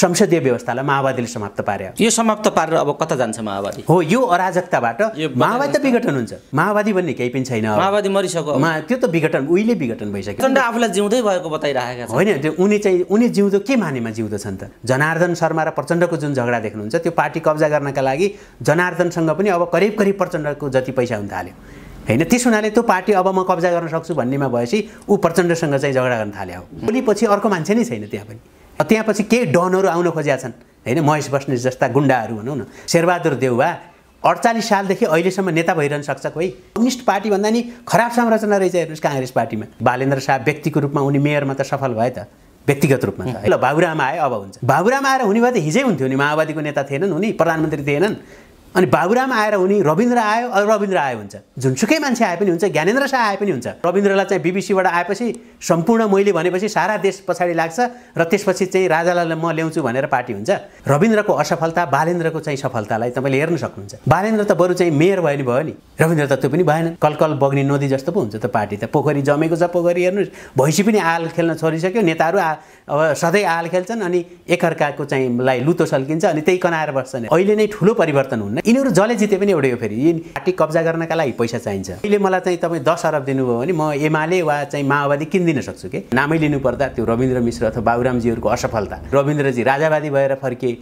संसदीय व्यवस्थालाई माओवादीले समाप्त पार्यो यो समाप्त पारेर अब कता जान्छ माओवादी हो यो अराजकताबाट माओवादी त विघटन हुन्छ माओवादी भन्ने केही पनि छैन माओवादी मरिसक्यो मा त्यो त विघटन उहिले विघटन भइसक्यो प्रचण्ड आफूलाई जिउँदै भएको बताइरहेका होइन त्यो उनी चाहिँ उनी जिउँदो के मानेमा जिउँदो छन् त जनार्दन शर्मा र प्रचण्डको जुन झगडा देख्नुहुन्छ त्यो पार्टी कब्जा गर्नका लागि जनार्दनसँग पनि अब करिब करिब प्रचण्डको जति पैसा हुन थाल्यो होइन त्यस हुनाले त्यो पार्टी अब म कब्जा गर्न सक्छु भन्नेमा भएपछि ऊ प्रचण्डसँग चाहिँ झगडा गर्न थाल्यो हो भोलि पछि अर्को मान्छे नै छैन त्यहाँ पनि त्यहाँ पछि केही डनहरू आउन खोजेका छन् होइन महेश बस्ने जस्ता गुन्डाहरू भनौँ न शेरबहादुर देउवा अडचालिस सालदेखि अहिलेसम्म नेता भइरहनु सक्छ कोही कम्युनिस्ट पार्टी भन्दा नि खराब संरचना रहेछ हेर्नुहोस् काङ्ग्रेस पार्टीमा बालेन्द्र शाह व्यक्तिको रूपमा उनी मेयरमा त सफल भए त व्यक्तिगत रूपमा त ल बाबुरामा आयो अब हुन्छ बाबुरामा आएर हुने भए त हिजै हुन्थ्यो नि माओवादीको नेता थिएनन् उनी प्रधानमन्त्री थिएनन् अनि बाबुराम आएर हुने रविन्द्र आयो अरू रविन्द्र आयो हुन्छ जुनसुकै मान्छे आए पनि हुन्छ ज्ञानेन्द्र शाह आए पनि हुन्छ रविन्द्रलाई चाहिँ बिबिसीबाट आएपछि सम्पूर्ण मैले भनेपछि सारा देश पछाडि लाग्छ र त्यसपछि चाहिँ राजालाई म ल्याउँछु भनेर पार्टी हुन्छ रविन्द्रको असफलता बालेन्द्रको चाहिँ सफलतालाई तपाईँले हेर्न सक्नुहुन्छ बालेन्द्र त बरु चाहिँ मेयर भयो नि भयो नि रविन्द्र त त्यो पनि भएन कलकल बग्ने नदी जस्तो पो हुन्छ त पार्टी त पोखरी जमेको छ पोखरी हेर्नुहोस् भैँसी पनि आल खेल्न छोडिसक्यो नेताहरू आ अब सधैँ आल खेल्छन् अनि एकअर्काको चाहिँ लाई लुतो सल्किन्छ अनि त्यही कनाएर बस्छन् अहिले नै ठुलो परिवर्तन हुन्न यिनीहरू जसले जिते पनि एउटै हो फेरि यी पार्टी कब्जा गर्नका लागि पैसा चाहिन्छ अहिले मलाई चाहिँ तपाईँ दस अरब दिनुभयो भने म एमाले वा चाहिँ माओवादी किनिदिन सक्छु कि नामै लिनुपर्दा त्यो रविन्द्र मिश्र अथवा बाबुरामजीहरूको असफलता रविन्द्रजी राजावादी भएर फर्के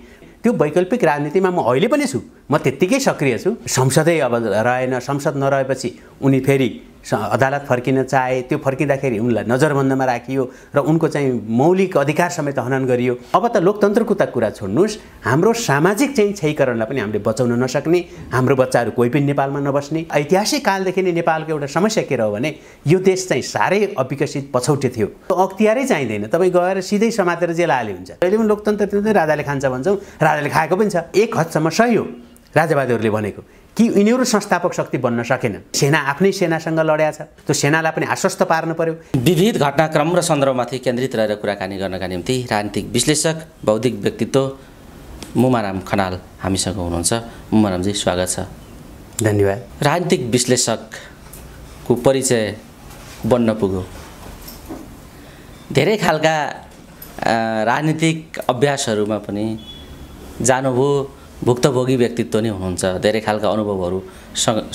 त्यो वैकल्पिक राजनीतिमा म अहिले पनि छु म त्यत्तिकै सक्रिय छु संसदै अब रहेन संसद नरहेपछि उनी फेरि अदालत फर्किन चाहे त्यो फर्किँदाखेरि उनलाई नजरबन्दमा राखियो र उनको चाहिँ मौलिक अधिकार समेत हनन गरियो अब त लोकतन्त्रको त कुरा छोड्नुहोस् हाम्रो सामाजिक चाहिँ क्षयकरणलाई पनि हामीले बचाउन नसक्ने हाम्रो बच्चाहरू कोही पनि नेपालमा नबस्ने ऐतिहासिक कालदेखि नै नेपालको एउटा समस्या के रह्यो भने यो देश चाहिँ साह्रै अविकसित पछौटे थियो अख्तियारै चाहिँदैन तपाईँ गएर सिधै समातेर जेल हाले हुन्छ जहिले पनि लोकतन्त्र राजाले खान्छ भन्छौँ राजाले खाएको पनि छ एक हदसम्म सही हो राजावादीहरूले भनेको कि यिनीहरू संस्थापक शक्ति बन्न सकेन सेना आफ्नै सेनासँग लड्या छ त्यो सेनालाई पनि आश्वस्त पार्नु पर्यो विविध घटनाक्रम र सन्दर्भमाथि केन्द्रित रहेर कुराकानी गर्नका निम्ति राजनीतिक विश्लेषक बौद्धिक व्यक्तित्व मुमाराम खनाल हामीसँग हुनुहुन्छ मुमारामजी स्वागत छ धन्यवाद राजनीतिक विश्लेषकको परिचय बन्न पुग्यो धेरै खालका राजनीतिक अभ्यासहरूमा पनि जानुभयो भुक्तभोगी व्यक्तित्व नै हुनुहुन्छ धेरै खालका अनुभवहरू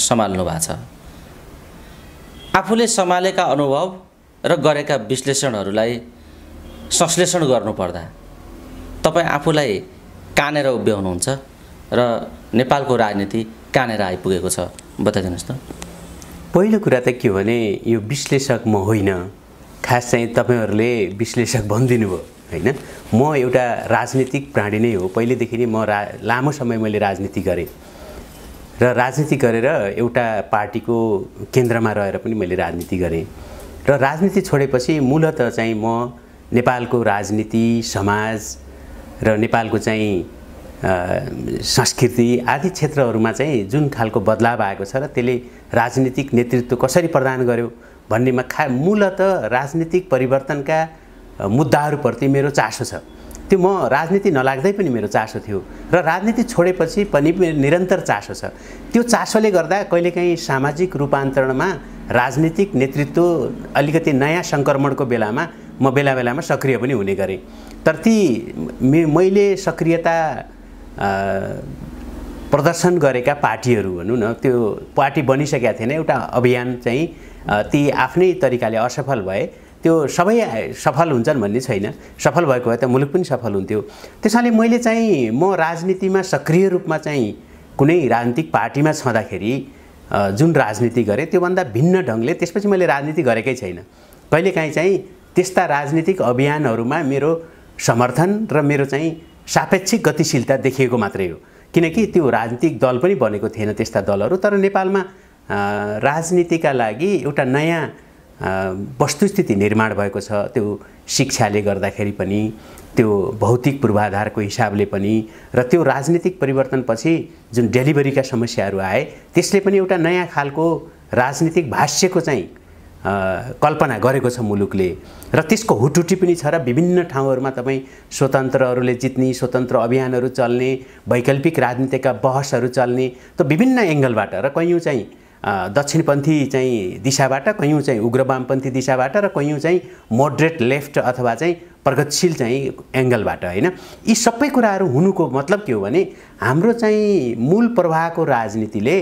सम्हाल्नु भएको छ आफूले सम्हालेका अनुभव र गरेका विश्लेषणहरूलाई संश्लेषण गर्नुपर्दा तपाईँ आफूलाई कानेर उभ्याउनुहुन्छ र नेपालको राजनीति कानेर आइपुगेको छ बताइदिनुहोस् त पहिलो कुरा त के हो भने यो विश्लेषक म होइन खास चाहिँ तपाईँहरूले विश्लेषक भनिदिनु भयो होइन म एउटा राजनीतिक प्राणी नै हो पहिलेदेखि नै म रा लामो समय मैले राजनीति गरेँ र राजनीति गरेर एउटा पार्टीको केन्द्रमा रहेर पनि मैले राजनीति गरेँ र राजनीति छोडेपछि मूलत चाहिँ म नेपालको राजनीति समाज र नेपालको चाहिँ संस्कृति आदि क्षेत्रहरूमा चाहिँ जुन खालको बदलाव आएको छ र त्यसले राजनीतिक नेतृत्व कसरी प्रदान गर्यो भन्नेमा खा मूलत राजनीतिक परिवर्तनका मुद्दाहरूप्रति मेरो चासो छ त्यो म राजनीति नलाग्दै पनि मेरो चासो थियो र राजनीति छोडेपछि पनि मेरो निरन्तर चासो छ त्यो चासोले गर्दा कहिलेकाहीँ सामाजिक रूपान्तरणमा राजनीतिक नेतृत्व अलिकति नयाँ सङ्क्रमणको बेलामा म बेला बेलामा सक्रिय पनि हुने गरेँ तर ती मैले सक्रियता प्रदर्शन गरेका पार्टीहरू भनौँ न त्यो पार्टी बनिसकेका थिएन एउटा अभियान चाहिँ ती आफ्नै तरिकाले असफल भए त्यो सबै सफल हुन्छन् भन्ने छैन सफल भएको भए त मुलुक पनि सफल हुन्थ्यो त्यसैले मैले चाहिँ म राजनीतिमा सक्रिय रूपमा चाहिँ कुनै राजनीतिक पार्टीमा छँदाखेरि जुन राजनीति गरेँ त्योभन्दा भिन्न ढङ्गले त्यसपछि मैले राजनीति गरेकै छैन कहिलेकाहीँ चाहिँ त्यस्ता राजनीतिक अभियानहरूमा मेरो समर्थन र मेरो चाहिँ सापेक्षिक गतिशीलता देखिएको मात्रै हो किनकि त्यो राजनीतिक दल पनि बनेको थिएन त्यस्ता दलहरू तर नेपालमा राजनीतिका लागि एउटा नयाँ वस्तुस्थिति निर्माण भएको छ त्यो शिक्षाले गर्दाखेरि पनि त्यो भौतिक पूर्वाधारको हिसाबले पनि र त्यो राजनीतिक परिवर्तनपछि जुन डेलिभरीका समस्याहरू आए त्यसले पनि एउटा नयाँ खालको राजनीतिक भाष्यको चाहिँ कल्पना गरेको छ मुलुकले र त्यसको हुटुटी पनि छ र विभिन्न ठाउँहरूमा तपाईँ स्वतन्त्रहरूले जित्ने स्वतन्त्र अभियानहरू चल्ने वैकल्पिक राजनीतिका बहसहरू चल्ने त विभिन्न एङ्गलबाट र कैयौँ चाहिँ दक्षिणपन्थी चाहिँ दिशाबाट कयौँ चाहिँ उग्र वामपन्थी दिशाबाट र कयौँ चाहिँ मोडरेट लेफ्ट अथवा चाहिँ प्रगतिशील चाहिँ एङ्गलबाट होइन यी सबै कुराहरू हुनुको मतलब के हो भने हाम्रो चाहिँ मूल प्रवाहको राजनीतिले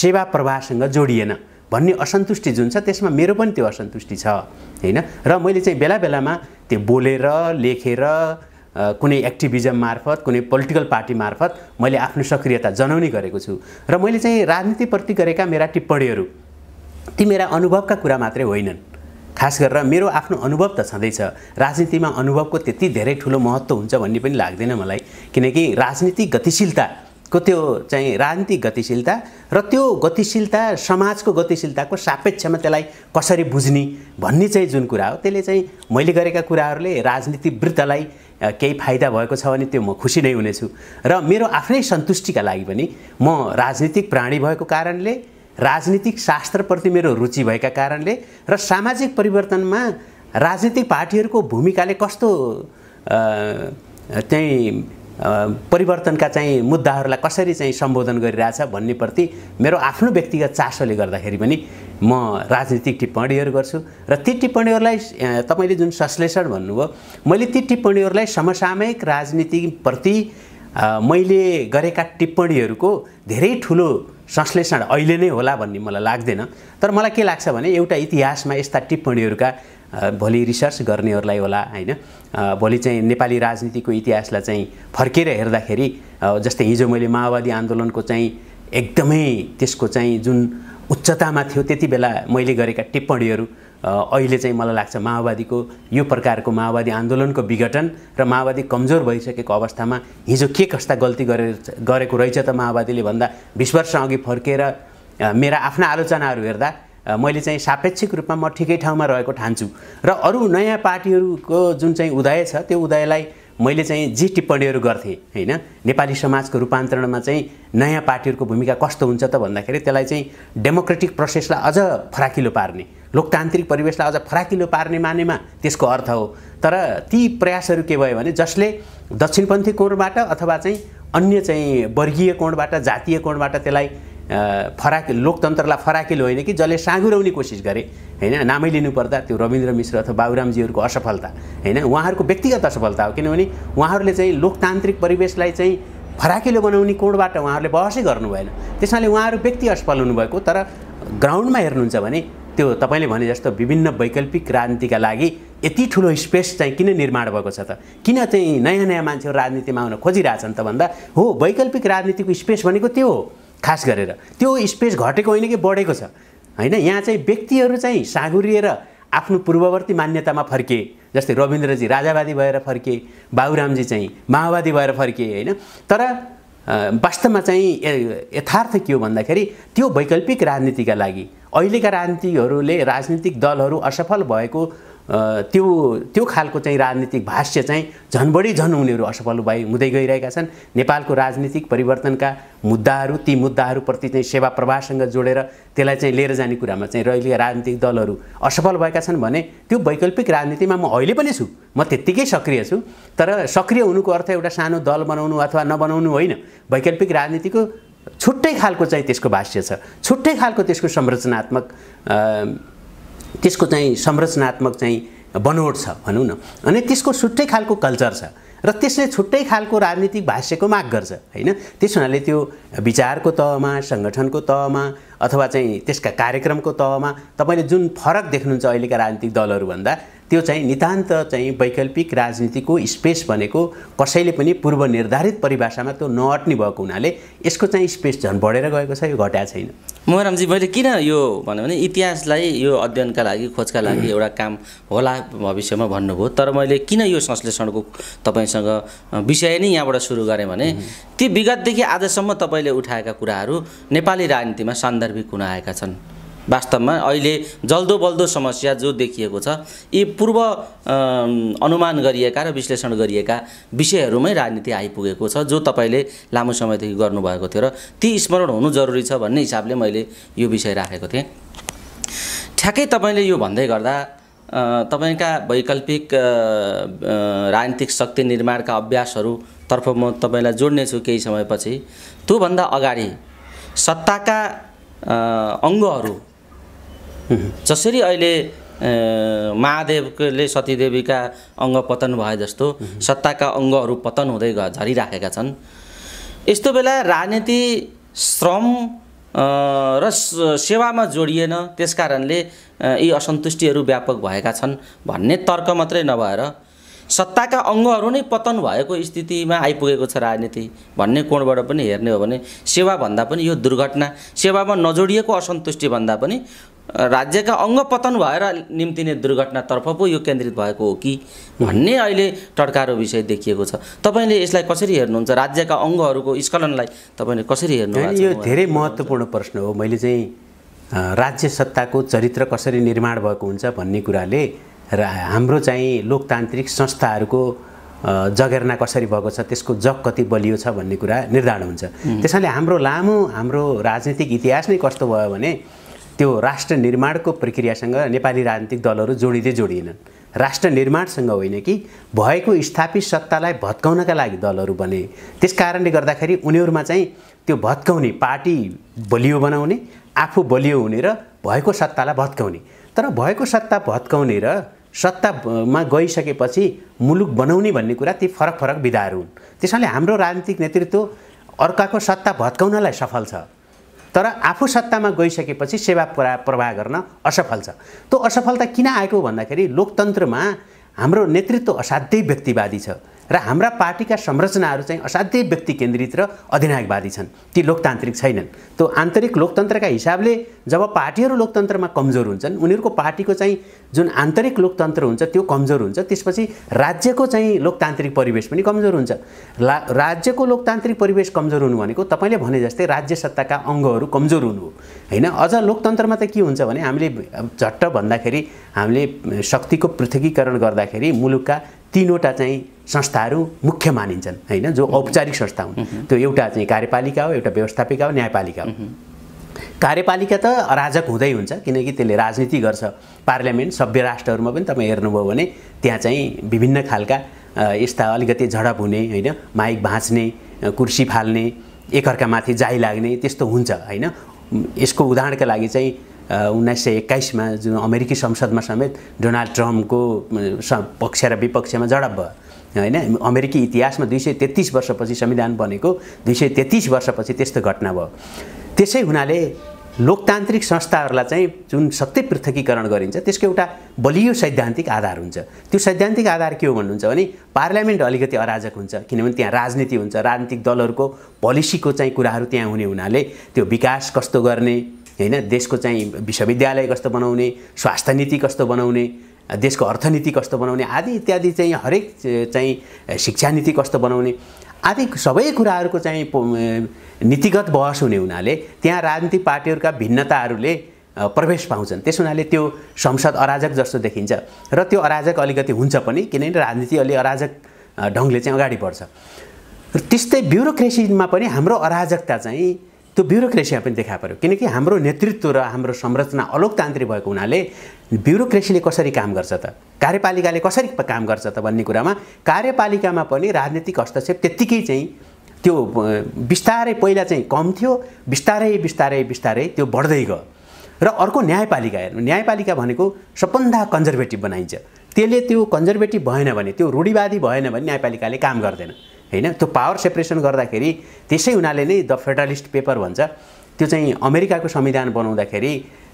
सेवा प्रवाहसँग जोडिएन भन्ने असन्तुष्टि जुन छ त्यसमा मेरो पनि त्यो असन्तुष्टि छ होइन र मैले चाहिँ बेला बेलामा त्यो बोलेर लेखेर कुनै एक्टिभिजम मार्फत कुनै पोलिटिकल पार्टी मार्फत मैले आफ्नो सक्रियता जनाउने गरेको छु र मैले चाहिँ राजनीतिप्रति गरेका मेरा टिप्पणीहरू ती मेरा अनुभवका कुरा मात्रै होइनन् खास गरेर मेरो आफ्नो अनुभव त छँदैछ राजनीतिमा अनुभवको त्यति धेरै ठुलो महत्त्व हुन्छ भन्ने पनि लाग्दैन मलाई किनकि राजनीतिक गतिशीलता को त्यो चाहिँ राजनीतिक गतिशीलता र त्यो गतिशीलता समाजको गतिशीलताको सापेक्षमा त्यसलाई कसरी बुझ्ने भन्ने चाहिँ जुन कुरा हो त्यसले चाहिँ मैले गरेका कुराहरूले राजनीतिवृत्तलाई केही फाइदा भएको छ भने त्यो म खुसी नै हुनेछु र मेरो आफ्नै सन्तुष्टिका लागि पनि म राजनीतिक प्राणी भएको कारणले राजनीतिक शास्त्रप्रति मेरो रुचि भएका कारणले र सामाजिक परिवर्तनमा राजनीतिक पार्टीहरूको भूमिकाले कस्तो चाहिँ परिवर्तनका चाहिँ मुद्दाहरूलाई कसरी चाहिँ सम्बोधन गरिरहेछ भन्नेप्रति मेरो आफ्नो व्यक्तिगत चासोले गर्दाखेरि पनि म राजनीतिक टिप्पणीहरू गर्छु र ती टिप्पणीहरूलाई तपाईँले जुन संश्लेषण भन्नुभयो मैले ती टिप्पणीहरूलाई समसामयिक राजनीतिप्रति मैले गरेका टिप्पणीहरूको धेरै ठुलो संश्लेषण अहिले नै होला भन्ने मलाई लाग्दैन तर मलाई के लाग्छ भने एउटा इतिहासमा यस्ता टिप्पणीहरूका भोलि रिसर्च गर्नेहरूलाई होला होइन भोलि चाहिँ नेपाली राजनीतिको इतिहासलाई चाहिँ फर्केर हेर्दाखेरि जस्तै हिजो मैले माओवादी आन्दोलनको चाहिँ एकदमै त्यसको चाहिँ जुन उच्चतामा थियो त्यति बेला मैले गरेका टिप्पणीहरू अहिले चाहिँ मलाई लाग्छ माओवादीको यो प्रकारको माओवादी आन्दोलनको विघटन र माओवादी कमजोर भइसकेको अवस्थामा हिजो के कस्ता गल्ती गरे गरेको रहेछ त माओवादीले भन्दा बिस वर्ष अघि फर्केर मेरा आफ्ना आलोचनाहरू हेर्दा मैले चाहिँ सापेक्षिक रूपमा म ठिकै ठाउँमा रहेको ठान्छु र अरू नयाँ पार्टीहरूको जुन चाहिँ उदय छ त्यो उदयलाई मैले चाहिँ जे टिप्पणीहरू गर्थेँ होइन नेपाली समाजको रूपान्तरणमा चाहिँ नयाँ पार्टीहरूको भूमिका कस्तो हुन्छ त भन्दाखेरि त्यसलाई चाहिँ डेमोक्रेटिक प्रोसेसलाई अझ फराकिलो पार्ने लोकतान्त्रिक परिवेशलाई अझ फराकिलो पार्ने मानेमा त्यसको अर्थ हो तर ती प्रयासहरू के भयो भने जसले दक्षिणपन्थी कोणबाट अथवा चाहिँ अन्य चाहिँ वर्गीय कोणबाट जातीय कोणबाट त्यसलाई फराक लोकतन्त्रलाई फराकिलो होइन कि जसले साँघुराउने कोसिस गरे होइन नामै लिनुपर्दा त्यो रविन्द्र मिश्र अथवा बाबुरामजीहरूको असफलता होइन उहाँहरूको व्यक्तिगत असफलता हो किनभने उहाँहरूले चाहिँ लोकतान्त्रिक परिवेशलाई चाहिँ फराकिलो बनाउने कोणबाट उहाँहरूले बहसै गर्नु भएन कारणले उहाँहरू व्यक्ति असफल हुनुभएको तर ग्राउन्डमा हेर्नुहुन्छ भने त्यो तपाईँले भने जस्तो विभिन्न वैकल्पिक राजनीतिका लागि यति ठुलो स्पेस चाहिँ किन निर्माण भएको छ त किन चाहिँ नयाँ नयाँ मान्छेहरू राजनीतिमा आउन खोजिरहेछन् त भन्दा हो वैकल्पिक राजनीतिको स्पेस भनेको त्यो हो खास गरेर त्यो स्पेस घटेको होइन कि बढेको छ होइन यहाँ चाहिँ व्यक्तिहरू चाहिँ सागुरिएर आफ्नो पूर्ववर्ती मान्यतामा फर्किए जस्तै रविन्द्रजी राजावादी भएर फर्किए बाबुरामजी चाहिँ माओवादी भएर फर्किए होइन तर वास्तवमा चाहिँ यथार्थ के हो भन्दाखेरि त्यो वैकल्पिक राजनीतिका लागि अहिलेका राजनीतिहरूले राजनीतिक दलहरू असफल भएको त्यो त्यो खालको चाहिँ राजनीतिक भाष्य चाहिँ झन् बढी झन् उनीहरू असफल भए हुँदै गइरहेका छन् नेपालको राजनीतिक परिवर्तनका मुद्दाहरू ती मुद्दाहरूप्रति चाहिँ सेवा प्रवाहसँग जोडेर त्यसलाई चाहिँ लिएर जाने कुरामा चाहिँ रहिले राजनीतिक दलहरू असफल भएका छन् भने त्यो वैकल्पिक राजनीतिमा म अहिले पनि छु म त्यत्तिकै सक्रिय छु तर सक्रिय हुनुको अर्थ एउटा सानो दल बनाउनु अथवा नबनाउनु होइन वैकल्पिक राजनीतिको छुट्टै खालको चाहिँ त्यसको भाष्य छ छुट्टै खालको त्यसको संरचनात्मक त्यसको चाहिँ संरचनात्मक चाहिँ बनोट छ भनौँ न अनि त्यसको छुट्टै खालको कल्चर छ र त्यसले छुट्टै खालको राजनीतिक भाष्यको माग गर्छ होइन त्यस हुनाले त्यो विचारको तहमा सङ्गठनको तहमा अथवा चाहिँ त्यसका कार्यक्रमको तहमा तपाईँले जुन फरक देख्नुहुन्छ अहिलेका राजनीतिक दलहरूभन्दा त्यो चाहिँ नितान्त चाहिँ वैकल्पिक राजनीतिको स्पेस भनेको कसैले पनि पूर्व निर्धारित परिभाषामा त्यो नअट्ने भएको हुनाले यसको चाहिँ स्पेस झन् बढेर गएको छ यो घटाएको छैन मोहरामजी मैले किन यो भन्यो भने इतिहासलाई यो अध्ययनका लागि खोजका लागि एउटा काम होला भविष्यमा भन्नुभयो तर मैले किन यो संश्लेषणको तपाईँसँग विषय नै यहाँबाट सुरु गरेँ भने ती विगतदेखि आजसम्म तपाईँले उठाएका कुराहरू नेपाली राजनीतिमा सान्दर्भिक हुन आएका छन् वास्तवमा अहिले जल्दो बल्दो समस्या जो देखिएको छ यी पूर्व अनुमान गरिएका र विश्लेषण गरिएका विषयहरूमै राजनीति आइपुगेको छ जो तपाईँले लामो समयदेखि गर्नुभएको थियो र ती स्मरण हुनु जरुरी छ भन्ने हिसाबले मैले यो विषय राखेको थिएँ ठ्याक्कै तपाईँले यो भन्दै गर्दा तपाईँका वैकल्पिक राजनीतिक शक्ति निर्माणका अभ्यासहरूतर्फ म तपाईँलाई जोड्नेछु केही समयपछि त्योभन्दा अगाडि सत्ताका अङ्गहरू जसरी अहिले महादेवले सतीदेवीका अङ्ग पतन भए जस्तो सत्ताका अङ्गहरू पतन हुँदै ग झरिराखेका छन् यस्तो बेला राजनीति श्रम र सेवामा जोडिएन त्यसकारणले यी असन्तुष्टिहरू व्यापक भएका छन् भन्ने तर्क मात्रै नभएर सत्ताका अङ्गहरू नै पतन भएको स्थितिमा आइपुगेको छ राजनीति भन्ने कोणबाट पनि हेर्ने हो भने सेवाभन्दा पनि यो दुर्घटना सेवामा नजोडिएको असन्तुष्टिभन्दा पनि राज्यका अङ्ग पतन भएर निम्तिने दुर्घटनातर्फ पो यो केन्द्रित भएको हो कि भन्ने अहिले टड्कारो विषय देखिएको छ तपाईँले यसलाई कसरी हेर्नुहुन्छ राज्यका अङ्गहरूको स्खलनलाई तपाईँले कसरी हेर्नु यो धेरै महत्त्वपूर्ण प्रश्न हो मैले चाहिँ राज्य सत्ताको चरित्र कसरी निर्माण भएको हुन्छ भन्ने कुराले र हाम्रो चाहिँ लोकतान्त्रिक संस्थाहरूको जगेर्ना कसरी भएको छ त्यसको जग कति बलियो छ भन्ने कुरा निर्धारण हुन्छ त्यसैले हाम्रो लामो हाम्रो राजनीतिक इतिहास नै कस्तो भयो भने त्यो राष्ट्र निर्माणको प्रक्रियासँग नेपाली राजनीतिक दलहरू जोडिँदै जोडिएनन् राष्ट्र निर्माणसँग होइन कि भएको स्थापित सत्तालाई भत्काउनका लागि दलहरू बने त्यस कारणले गर्दाखेरि उनीहरूमा चाहिँ त्यो भत्काउने पार्टी बलियो बनाउने आफू बलियो हुने र भएको सत्तालाई भत्काउने तर भएको सत्ता भत्काउने र सत्तामा गइसकेपछि मुलुक बनाउने भन्ने कुरा ती फरक फरक विधाहरू हुन् त्यसैले हाम्रो राजनीतिक नेतृत्व अर्काको सत्ता भत्काउनलाई सफल छ तर आफू सत्तामा गइसकेपछि सेवा पुरा प्रवाह गर्न असफल छ त्यो असफलता किन आएको भन्दाखेरि लोकतन्त्रमा हाम्रो नेतृत्व असाध्यै व्यक्तिवादी छ र हाम्रा पार्टीका संरचनाहरू चाहिँ असाध्यै व्यक्ति केन्द्रित र अधिनायकवादी छन् ती लोकतान्त्रिक छैनन् त्यो आन्तरिक लोकतन्त्रका हिसाबले जब पार्टीहरू लोकतन्त्रमा कमजोर हुन्छन् उनीहरूको पार्टीको चाहिँ जुन आन्तरिक लोकतन्त्र हुन्छ त्यो कमजोर हुन्छ त्यसपछि राज्यको चाहिँ लोकतान्त्रिक परिवेश पनि कमजोर हुन्छ ला राज्यको लोकतान्त्रिक परिवेश कमजोर हुनु भनेको तपाईँले भने जस्तै राज्य सत्ताका अङ्गहरू कमजोर हुनु हो होइन अझ लोकतन्त्रमा त के हुन्छ भने हामीले झट्ट भन्दाखेरि हामीले शक्तिको पृथकीकरण गर्दाखेरि मुलुकका तिनवटा चाहिँ संस्थाहरू मुख्य मानिन्छन् होइन जो औपचारिक संस्था हुन् त्यो एउटा चाहिँ कार्यपालिका हो एउटा व्यवस्थापिका हो न्यायपालिका हो कार्यपालिका त अराजक हुँदै हुन्छ किनकि त्यसले राजनीति गर्छ पार्लियामेन्ट सभ्य राष्ट्रहरूमा पनि तपाईँ हेर्नुभयो भने त्यहाँ चाहिँ विभिन्न खालका यस्ता अलिकति झडप हुने होइन माइक भाँच्ने कुर्सी फाल्ने एकअर्कामाथि जाइ लाग्ने त्यस्तो हुन्छ होइन यसको उदाहरणका लागि चाहिँ उन्नाइस सय एक्काइसमा जुन अमेरिकी संसदमा समेत डोनाल्ड ट्रम्पको पक्ष र विपक्षमा झडप भयो होइन अमेरिकी इतिहासमा दुई सय तेत्तिस वर्षपछि संविधान बनेको दुई सय तेत्तिस वर्षपछि त्यस्तो घटना भयो त्यसै हुनाले लोकतान्त्रिक संस्थाहरूलाई चाहिँ जुन सत्य पृथकीकरण गरिन्छ त्यसको एउटा बलियो सैद्धान्तिक आधार हुन्छ त्यो सैद्धान्तिक आधार के हो भन्नुहुन्छ भने पार्लियामेन्ट अलिकति अराजक हुन्छ किनभने त्यहाँ राजनीति हुन्छ राजनीतिक दलहरूको पोलिसीको चाहिँ कुराहरू त्यहाँ हुने हुनाले त्यो विकास कस्तो गर्ने होइन देशको चाहिँ विश्वविद्यालय कस्तो बनाउने स्वास्थ्य नीति कस्तो बनाउने देशको अर्थनीति कस्तो बनाउने आदि इत्यादि चाहिँ हरेक चाहिँ शिक्षा नीति कस्तो बनाउने आदि सबै कुराहरूको चाहिँ नीतिगत बहस हुने हुनाले त्यहाँ राजनीतिक पार्टीहरूका भिन्नताहरूले प्रवेश पाउँछन् त्यस हुनाले त्यो संसद अराजक जस्तो देखिन्छ र त्यो अराजक अलिकति हुन्छ पनि किनभने राजनीति अलि अराजक ढङ्गले चाहिँ अगाडि बढ्छ र त्यस्तै ब्युरोक्रेसीमा पनि हाम्रो अराजकता चाहिँ त्यो ब्युरोक्रेसीमा पनि देखा पऱ्यो किनकि हाम्रो नेतृत्व र हाम्रो संरचना अलोकतान्त्रिक भएको हुनाले ब्युरोक्रेसीले कसरी काम गर्छ त कार्यपालिकाले कसरी काम गर्छ त भन्ने कुरामा कार्यपालिकामा पनि राजनीतिक हस्तक्षेप त्यत्तिकै चाहिँ त्यो बिस्तारै पहिला चाहिँ कम थियो बिस्तारै बिस्तारै बिस्तारै त्यो बढ्दै गयो र अर्को न्यायपालिका हेर्नु न्यायपालिका भनेको सबभन्दा कन्जर्भेटिभ बनाइन्छ त्यसले त्यो कन्जर्भेटिभ भएन भने त्यो रूढिवादी भएन भने न्यायपालिकाले काम गर्दैन होइन त्यो पावर सेपरेसन गर्दाखेरि त्यसै हुनाले नै द फेडरलिस्ट पेपर भन्छ त्यो चाहिँ अमेरिकाको संविधान बनाउँदाखेरि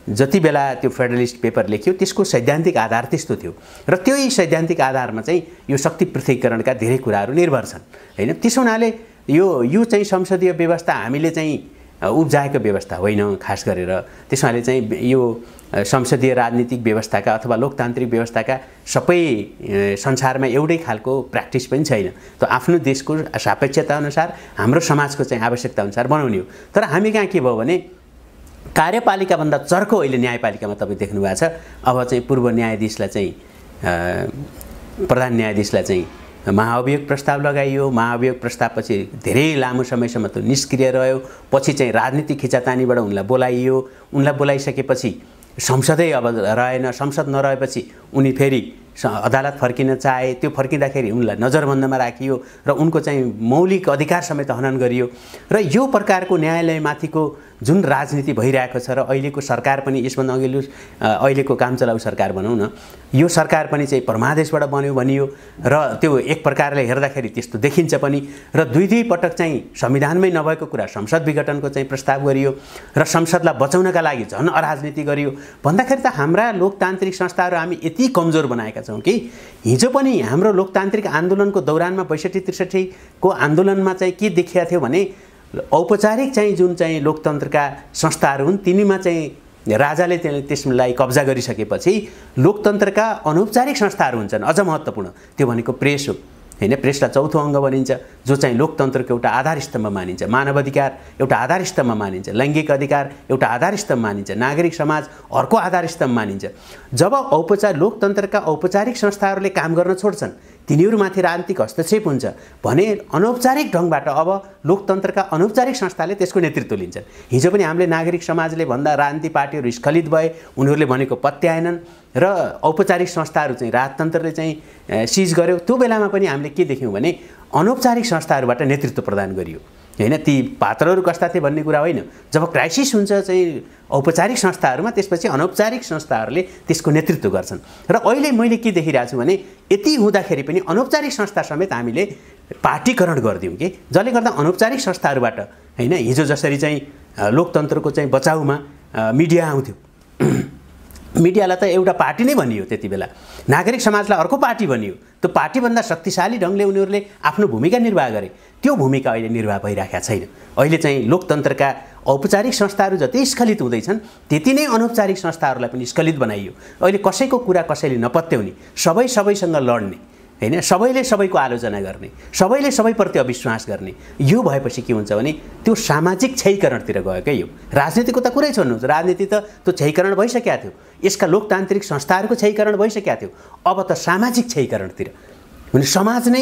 जति बेला त्यो फेडरलिस्ट पेपर लेख्यो त्यसको सैद्धान्तिक आधार त्यस्तो थियो र त्यही सैद्धान्तिक आधारमा चाहिँ यो शक्ति पृथ्वीकरणका धेरै कुराहरू निर्भर छन् होइन त्यसो हुनाले यो यो चाहिँ संसदीय व्यवस्था हामीले चाहिँ उब्जाएको व्यवस्था होइन खास गरेर त्यस हुनाले चाहिँ यो संसदीय राजनीतिक व्यवस्थाका अथवा लोकतान्त्रिक व्यवस्थाका सबै संसारमा एउटै खालको प्र्याक्टिस पनि छैन त आफ्नो देशको सापेक्षताअनुसार हाम्रो समाजको चाहिँ आवश्यकताअनुसार बनाउने हो तर हामी कहाँ के भयो भने कार्यपालिकाभन्दा चर्को अहिले न्यायपालिकामा तपाईँ देख्नुभएको छ अब चाहिँ पूर्व न्यायाधीशलाई चाहिँ प्रधान न्यायाधीशलाई चाहिँ महाअभियोग प्रस्ताव लगाइयो महाअभियोग प्रस्तावपछि धेरै लामो समयसम्म त निष्क्रिय रह्यो पछि चाहिँ राजनीतिक खिचातानीबाट उनलाई बोलाइयो उनलाई बोलाइसकेपछि संसदै अब रहेन संसद नरहेपछि उनी फेरि अदालत फर्किन चाहे त्यो फर्किँदाखेरि उनलाई नजरबन्दमा राखियो र उनको चाहिँ मौलिक अधिकार समेत हनन गरियो र यो प्रकारको न्यायालयमाथिको जुन राजनीति भइरहेको छ र अहिलेको सरकार पनि यसभन्दा अघिल्लो अहिलेको काम चलाउ सरकार भनौँ न यो सरकार पनि चाहिँ परमादेशबाट बन्यो भनियो र त्यो एक प्रकारले हेर्दाखेरि त्यस्तो देखिन्छ पनि र दुई दुई पटक चाहिँ संविधानमै नभएको कुरा संसद विघटनको चाहिँ प्रस्ताव गरियो र संसदलाई बचाउनका लागि झन् अराजनीति गरियो भन्दाखेरि त हाम्रा लोकतान्त्रिक संस्थाहरू हामी यति कमजोर बनाएका छौँ कि हिजो पनि हाम्रो लोकतान्त्रिक आन्दोलनको दौरानमा बैसठी त्रिसठीको आन्दोलनमा चाहिँ के देखिएको थियो भने औपचारिक चाहिँ जुन चाहिँ लोकतन्त्रका संस्थाहरू हुन् तिनीमा चाहिँ राजाले त्यसलाई कब्जा गरिसकेपछि लोकतन्त्रका अनौपचारिक संस्थाहरू हुन्छन् अझ महत्त्वपूर्ण त्यो भनेको प्रेस हो होइन प्रेसलाई चौथो अङ्ग भनिन्छ जो चाहिँ लोकतन्त्रको एउटा आधार स्तम्भ मानिन्छ मानव अधिकार एउटा आधार स्तम्भ मानिन्छ लैङ्गिक अधिकार एउटा आधार स्तम्भ मानिन्छ नागरिक समाज अर्को आधार स्तम्भ मानिन्छ जब औपचार लोकतन्त्रका औपचारिक संस्थाहरूले काम गर्न छोड्छन् तिनीहरूमाथि राजनीतिक हस्तक्षेप हुन्छ भने अनौपचारिक ढङ्गबाट अब लोकतन्त्रका अनौपचारिक संस्थाले त्यसको नेतृत्व लिन्छन् हिजो पनि हामीले नागरिक समाजले भन्दा राजनीतिक पार्टीहरू स्खलित भए उनीहरूले भनेको पत्याएनन् र औपचारिक संस्थाहरू चाहिँ राजतन्त्रले चाहिँ सिज गर्यो त्यो बेलामा पनि हामीले के देख्यौँ भने अनौपचारिक संस्थाहरूबाट नेतृत्व प्रदान गरियो होइन ती पात्रहरू कस्ता थिए भन्ने कुरा होइन जब क्राइसिस हुन्छ चाहिँ औपचारिक संस्थाहरूमा त्यसपछि अनौपचारिक संस्थाहरूले त्यसको नेतृत्व गर्छन् र अहिले मैले के देखिरहेको छु भने यति हुँदाखेरि पनि अनौपचारिक संस्था समेत हामीले पार्टीकरण गरिदियौँ कि जसले गर्दा अनौपचारिक संस्थाहरूबाट होइन हिजो जसरी चाहिँ लोकतन्त्रको चाहिँ बचाउमा मिडिया आउँथ्यो मिडियालाई त एउटा पार्टी नै भनियो त्यति बेला नागरिक समाजलाई अर्को पार्टी भनियो त्यो पार्टीभन्दा शक्तिशाली ढङ्गले उनीहरूले आफ्नो भूमिका निर्वाह गरे त्यो भूमिका अहिले निर्वाह भइरहेका छैन अहिले चाहिँ लोकतन्त्रका औपचारिक संस्थाहरू जति स्खलित हुँदैछन् त्यति नै अनौपचारिक संस्थाहरूलाई पनि स्खलित बनाइयो अहिले कसैको कुरा कसैले नपत्याउने सबै सबैसँग लड्ने होइन सबैले सबैको आलोचना गर्ने सबैले सबैप्रति अविश्वास गर्ने यो भएपछि के हुन्छ भने त्यो सामाजिक क्षयकरणतिर गएकै हो राजनीतिको त कुरै छोड्नुहुन्छ राजनीति त त्यो क्षयकरण भइसकेका थियो यसका लोकतान्त्रिक संस्थाहरूको क्षयकरण भइसकेका थियो अब त सामाजिक क्षयकरणतिर भने समाज नै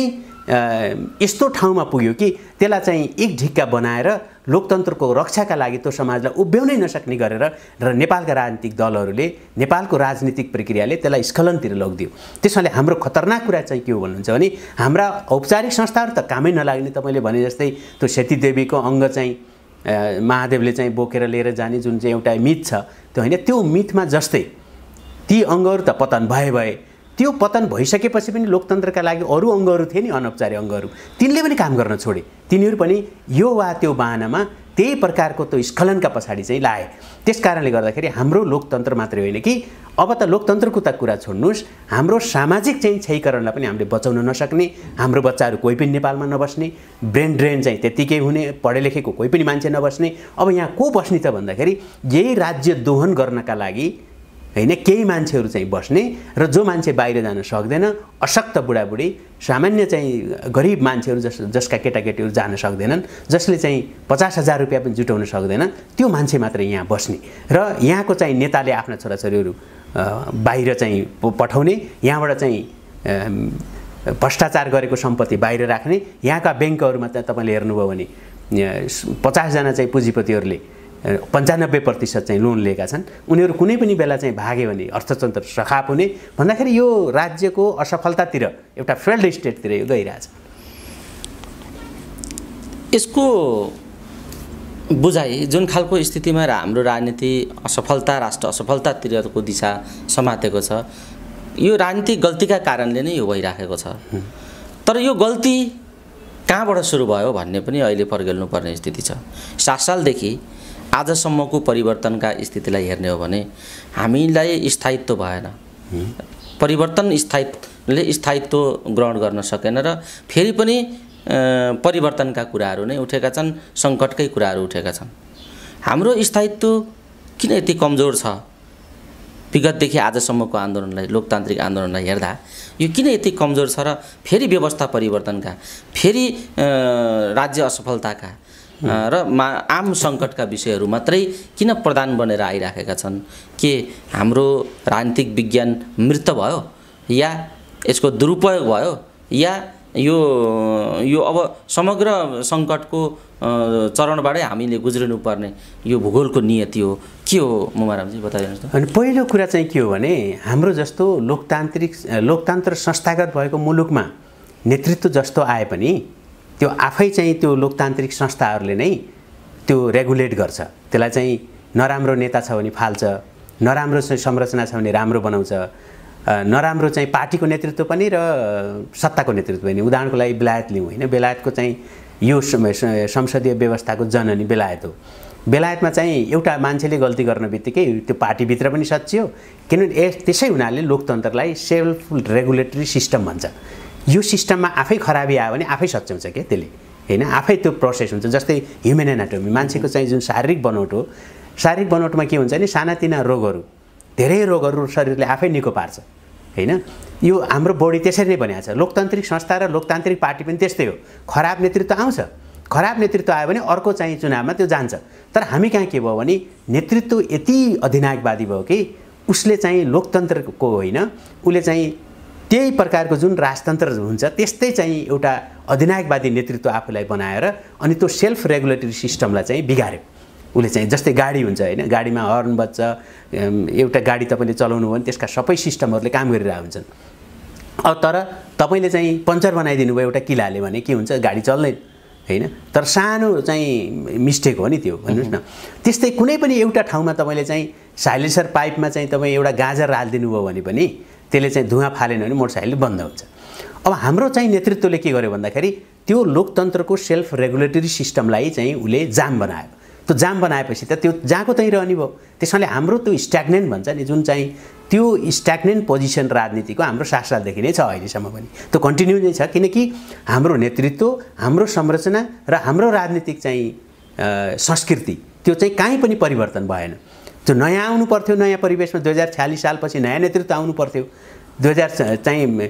यस्तो ठाउँमा पुग्यो कि त्यसलाई चाहिँ एक ढिक्का बनाएर लोकतन्त्रको रक्षाका लागि त्यो समाजलाई उभ्याउनै नसक्ने गरेर र नेपालका राजनीतिक दलहरूले नेपालको राजनीतिक प्रक्रियाले त्यसलाई स्खलनतिर लगिदियो त्यसैले हाम्रो खतरनाक कुरा चाहिँ के हो भन्नुहुन्छ भने हाम्रा औपचारिक संस्थाहरू त कामै नलाग्ने तपाईँले भने जस्तै त्यो सेतीदेवीको अङ्ग चाहिँ महादेवले चाहिँ बोकेर लिएर जाने जुन चाहिँ एउटा मिथ छ त्यो होइन त्यो मिथमा जस्तै ती अङ्गहरू त पतन भए भए त्यो पतन भइसकेपछि पनि लोकतन्त्रका लागि अरू अङ्गहरू थिए नि अनौपचारिक अङ्गहरू तिनले पनि काम गर्न छोडे तिनीहरू पनि यो वा त्यो बाहनामा त्यही प्रकारको त्यो स्खलनका पछाडि चाहिँ लाए त्यस कारणले गर्दाखेरि हाम्रो लोकतन्त्र मात्रै होइन कि अब त लोकतन्त्रको त कुरा छोड्नुहोस् हाम्रो सामाजिक चाहिँ क्षयकरणलाई पनि हामीले बचाउन नसक्ने हाम्रो बच्चाहरू कोही पनि नेपालमा नबस्ने ब्रेन ड्रेन चाहिँ त्यत्तिकै हुने पढे लेखेको कोही पनि मान्छे नबस्ने अब यहाँ को बस्ने त भन्दाखेरि यही राज्य दोहन गर्नका लागि होइन केही मान्छेहरू चाहिँ बस्ने र जो मान्छे बाहिर जान सक्दैन अशक्त बुढाबुढी सामान्य चाहिँ गरिब मान्छेहरू जस जसका केटाकेटीहरू जान सक्दैनन् जसले चाहिँ पचास हजार रुपियाँ पनि जुटाउन सक्दैन त्यो मान्छे मात्र यहाँ बस्ने र यहाँको चाहिँ नेताले आफ्ना छोराछोरीहरू बाहिर चाहिँ पठाउने यहाँबाट चाहिँ भ्रष्टाचार गरेको सम्पत्ति बाहिर राख्ने यहाँका ब्याङ्कहरूमा चाहिँ तपाईँले हेर्नुभयो भने पचासजना चाहिँ पुँजीपतिहरूले पन्चानब्बे प्रतिशत चाहिँ लोन लिएका छन् उनीहरू कुनै पनि बेला चाहिँ भाग्यो भने अर्थतन्त्र सखाप हुने भन्दाखेरि यो राज्यको असफलतातिर एउटा फेल्ड स्टेटतिर यो गइरहेछ यसको बुझाइ जुन खालको स्थितिमा हाम्रो राजनीति असफलता राष्ट्र असफलतातिरको दिशा समातेको छ यो राजनीतिक गल्तीका कारणले नै यो भइराखेको छ तर यो गल्ती कहाँबाट सुरु भयो भन्ने पनि अहिले पर्गेल्नुपर्ने स्थिति छ सात सालदेखि आजसम्मको परिवर्तनका स्थितिलाई हेर्ने हो भने हामीलाई स्थायित्व भएन परिवर्तन स्थायित्वले स्थायित्व ग्रहण गर्न सकेन र फेरि पनि परिवर्तनका कुराहरू नै उठेका छन् सङ्कटकै कुराहरू उठेका छन् हाम्रो स्थायित्व किन यति कमजोर छ विगतदेखि आजसम्मको आन्दोलनलाई लोकतान्त्रिक आन्दोलनलाई हेर्दा यो किन यति कमजोर छ र फेरि व्यवस्था परिवर्तनका फेरि राज्य असफलताका र मा आम सङ्कटका विषयहरू मात्रै किन प्रधान बनेर आइराखेका छन् के हाम्रो राजनीतिक विज्ञान मृत भयो या यसको दुरुपयोग भयो या यो यो अब समग्र सङ्कटको चरणबाटै हामीले गुज्रिनुपर्ने यो भूगोलको नियति हो के हो मुमारामजी बताइदिनुहोस् त अनि पहिलो कुरा चाहिँ के हो भने हाम्रो जस्तो लोकतान्त्रिक लोकतन्त्र संस्थागत भएको मुलुकमा नेतृत्व जस्तो आए पनि त्यो आफै चाहिँ त्यो लोकतान्त्रिक संस्थाहरूले नै त्यो रेगुलेट गर्छ त्यसलाई चाहिँ नराम्रो नेता छ भने फाल्छ नराम्रो चाहिँ संरचना छ भने राम्रो बनाउँछ नराम्रो चाहिँ पार्टीको नेतृत्व पनि र सत्ताको नेतृत्व पनि उदाहरणको लागि बेलायत लिउँ होइन बेलायतको चाहिँ यो संसदीय व्यवस्थाको जननी बेलायत हो बेलायतमा चाहिँ एउटा मान्छेले गल्ती गर्न बित्तिकै त्यो पार्टीभित्र पनि सचियो किनभने यस त्यसै हुनाले लोकतन्त्रलाई सेल्फ रेगुलेटरी सिस्टम भन्छ यो सिस्टममा आफै खराबी आयो भने आफै सच्याउँछ क्या त्यसले होइन आफै त्यो प्रोसेस हुन्छ जस्तै ह्युमेन एनाटोमी मान्छेको चाहिँ जुन शारीरिक बनोट हो शारीरिक बनोटमा के हुन्छ भने सानातिना रोगहरू धेरै रोगहरू शरीरले आफै निको पार्छ होइन यो हाम्रो बडी त्यसरी नै बनिएको छ लोकतान्त्रिक संस्था र लोकतान्त्रिक पार्टी पनि त्यस्तै हो खराब नेतृत्व आउँछ खराब नेतृत्व आयो भने अर्को चाहिँ चुनावमा त्यो जान्छ तर हामी कहाँ के भयो भने नेतृत्व यति अधिनायकवादी भयो कि उसले चाहिँ लोकतन्त्रको होइन उसले चाहिँ त्यही प्रकारको जुन राजतन्त्र हुन्छ त्यस्तै चाहिँ एउटा अधिनायकवादी नेतृत्व आफूलाई बनाएर अनि त्यो सेल्फ रेगुलेटरी सिस्टमलाई चाहिँ बिगाऱ्यो उसले चाहिँ जस्तै गाडी हुन्छ होइन गाडीमा हर्न बज्छ एउटा गाडी तपाईँले चलाउनु भयो भने त्यसका सबै सिस्टमहरूले काम गरिरहेको हुन्छन् अब तर तपाईँले चाहिँ पङ्चर बनाइदिनु भयो एउटा किलाले भने के हुन्छ गाडी चल्दैन होइन तर सानो चाहिँ मिस्टेक हो नि त्यो भन्नुहोस् न त्यस्तै कुनै पनि एउटा ठाउँमा तपाईँले चाहिँ साइलेसर पाइपमा चाहिँ तपाईँ एउटा गाजर हालिदिनु भयो भने पनि त्यसले चाहिँ धुवा फालेन भने मोटरसाइकल बन्द हुन्छ अब हाम्रो चाहिँ नेतृत्वले के गर्यो भन्दाखेरि त्यो लोकतन्त्रको सेल्फ रेगुलेटरी सिस्टमलाई चाहिँ उसले जाम बनायो त्यो जाम बनाएपछि त त्यो जहाँको त्यहीँ रहने भयो त्यसैले हाम्रो त्यो स्ट्याग्नेन्ट भन्छ नि जुन चाहिँ त्यो स्ट्याग्नेन्ट पोजिसन राजनीतिको हाम्रो शास्त्रदेखि नै छ अहिलेसम्म पनि त्यो कन्टिन्यू नै छ किनकि हाम्रो नेतृत्व हाम्रो संरचना र हाम्रो राजनीतिक चाहिँ संस्कृति त्यो चाहिँ काहीँ पनि परिवर्तन भएन त्यो नयाँ आउनु पर्थ्यो नयाँ परिवेशमा दुई हजार छ्यालिस सालपछि नयाँ नेतृत्व आउनु पर्थ्यो दुई हजार चाहिँ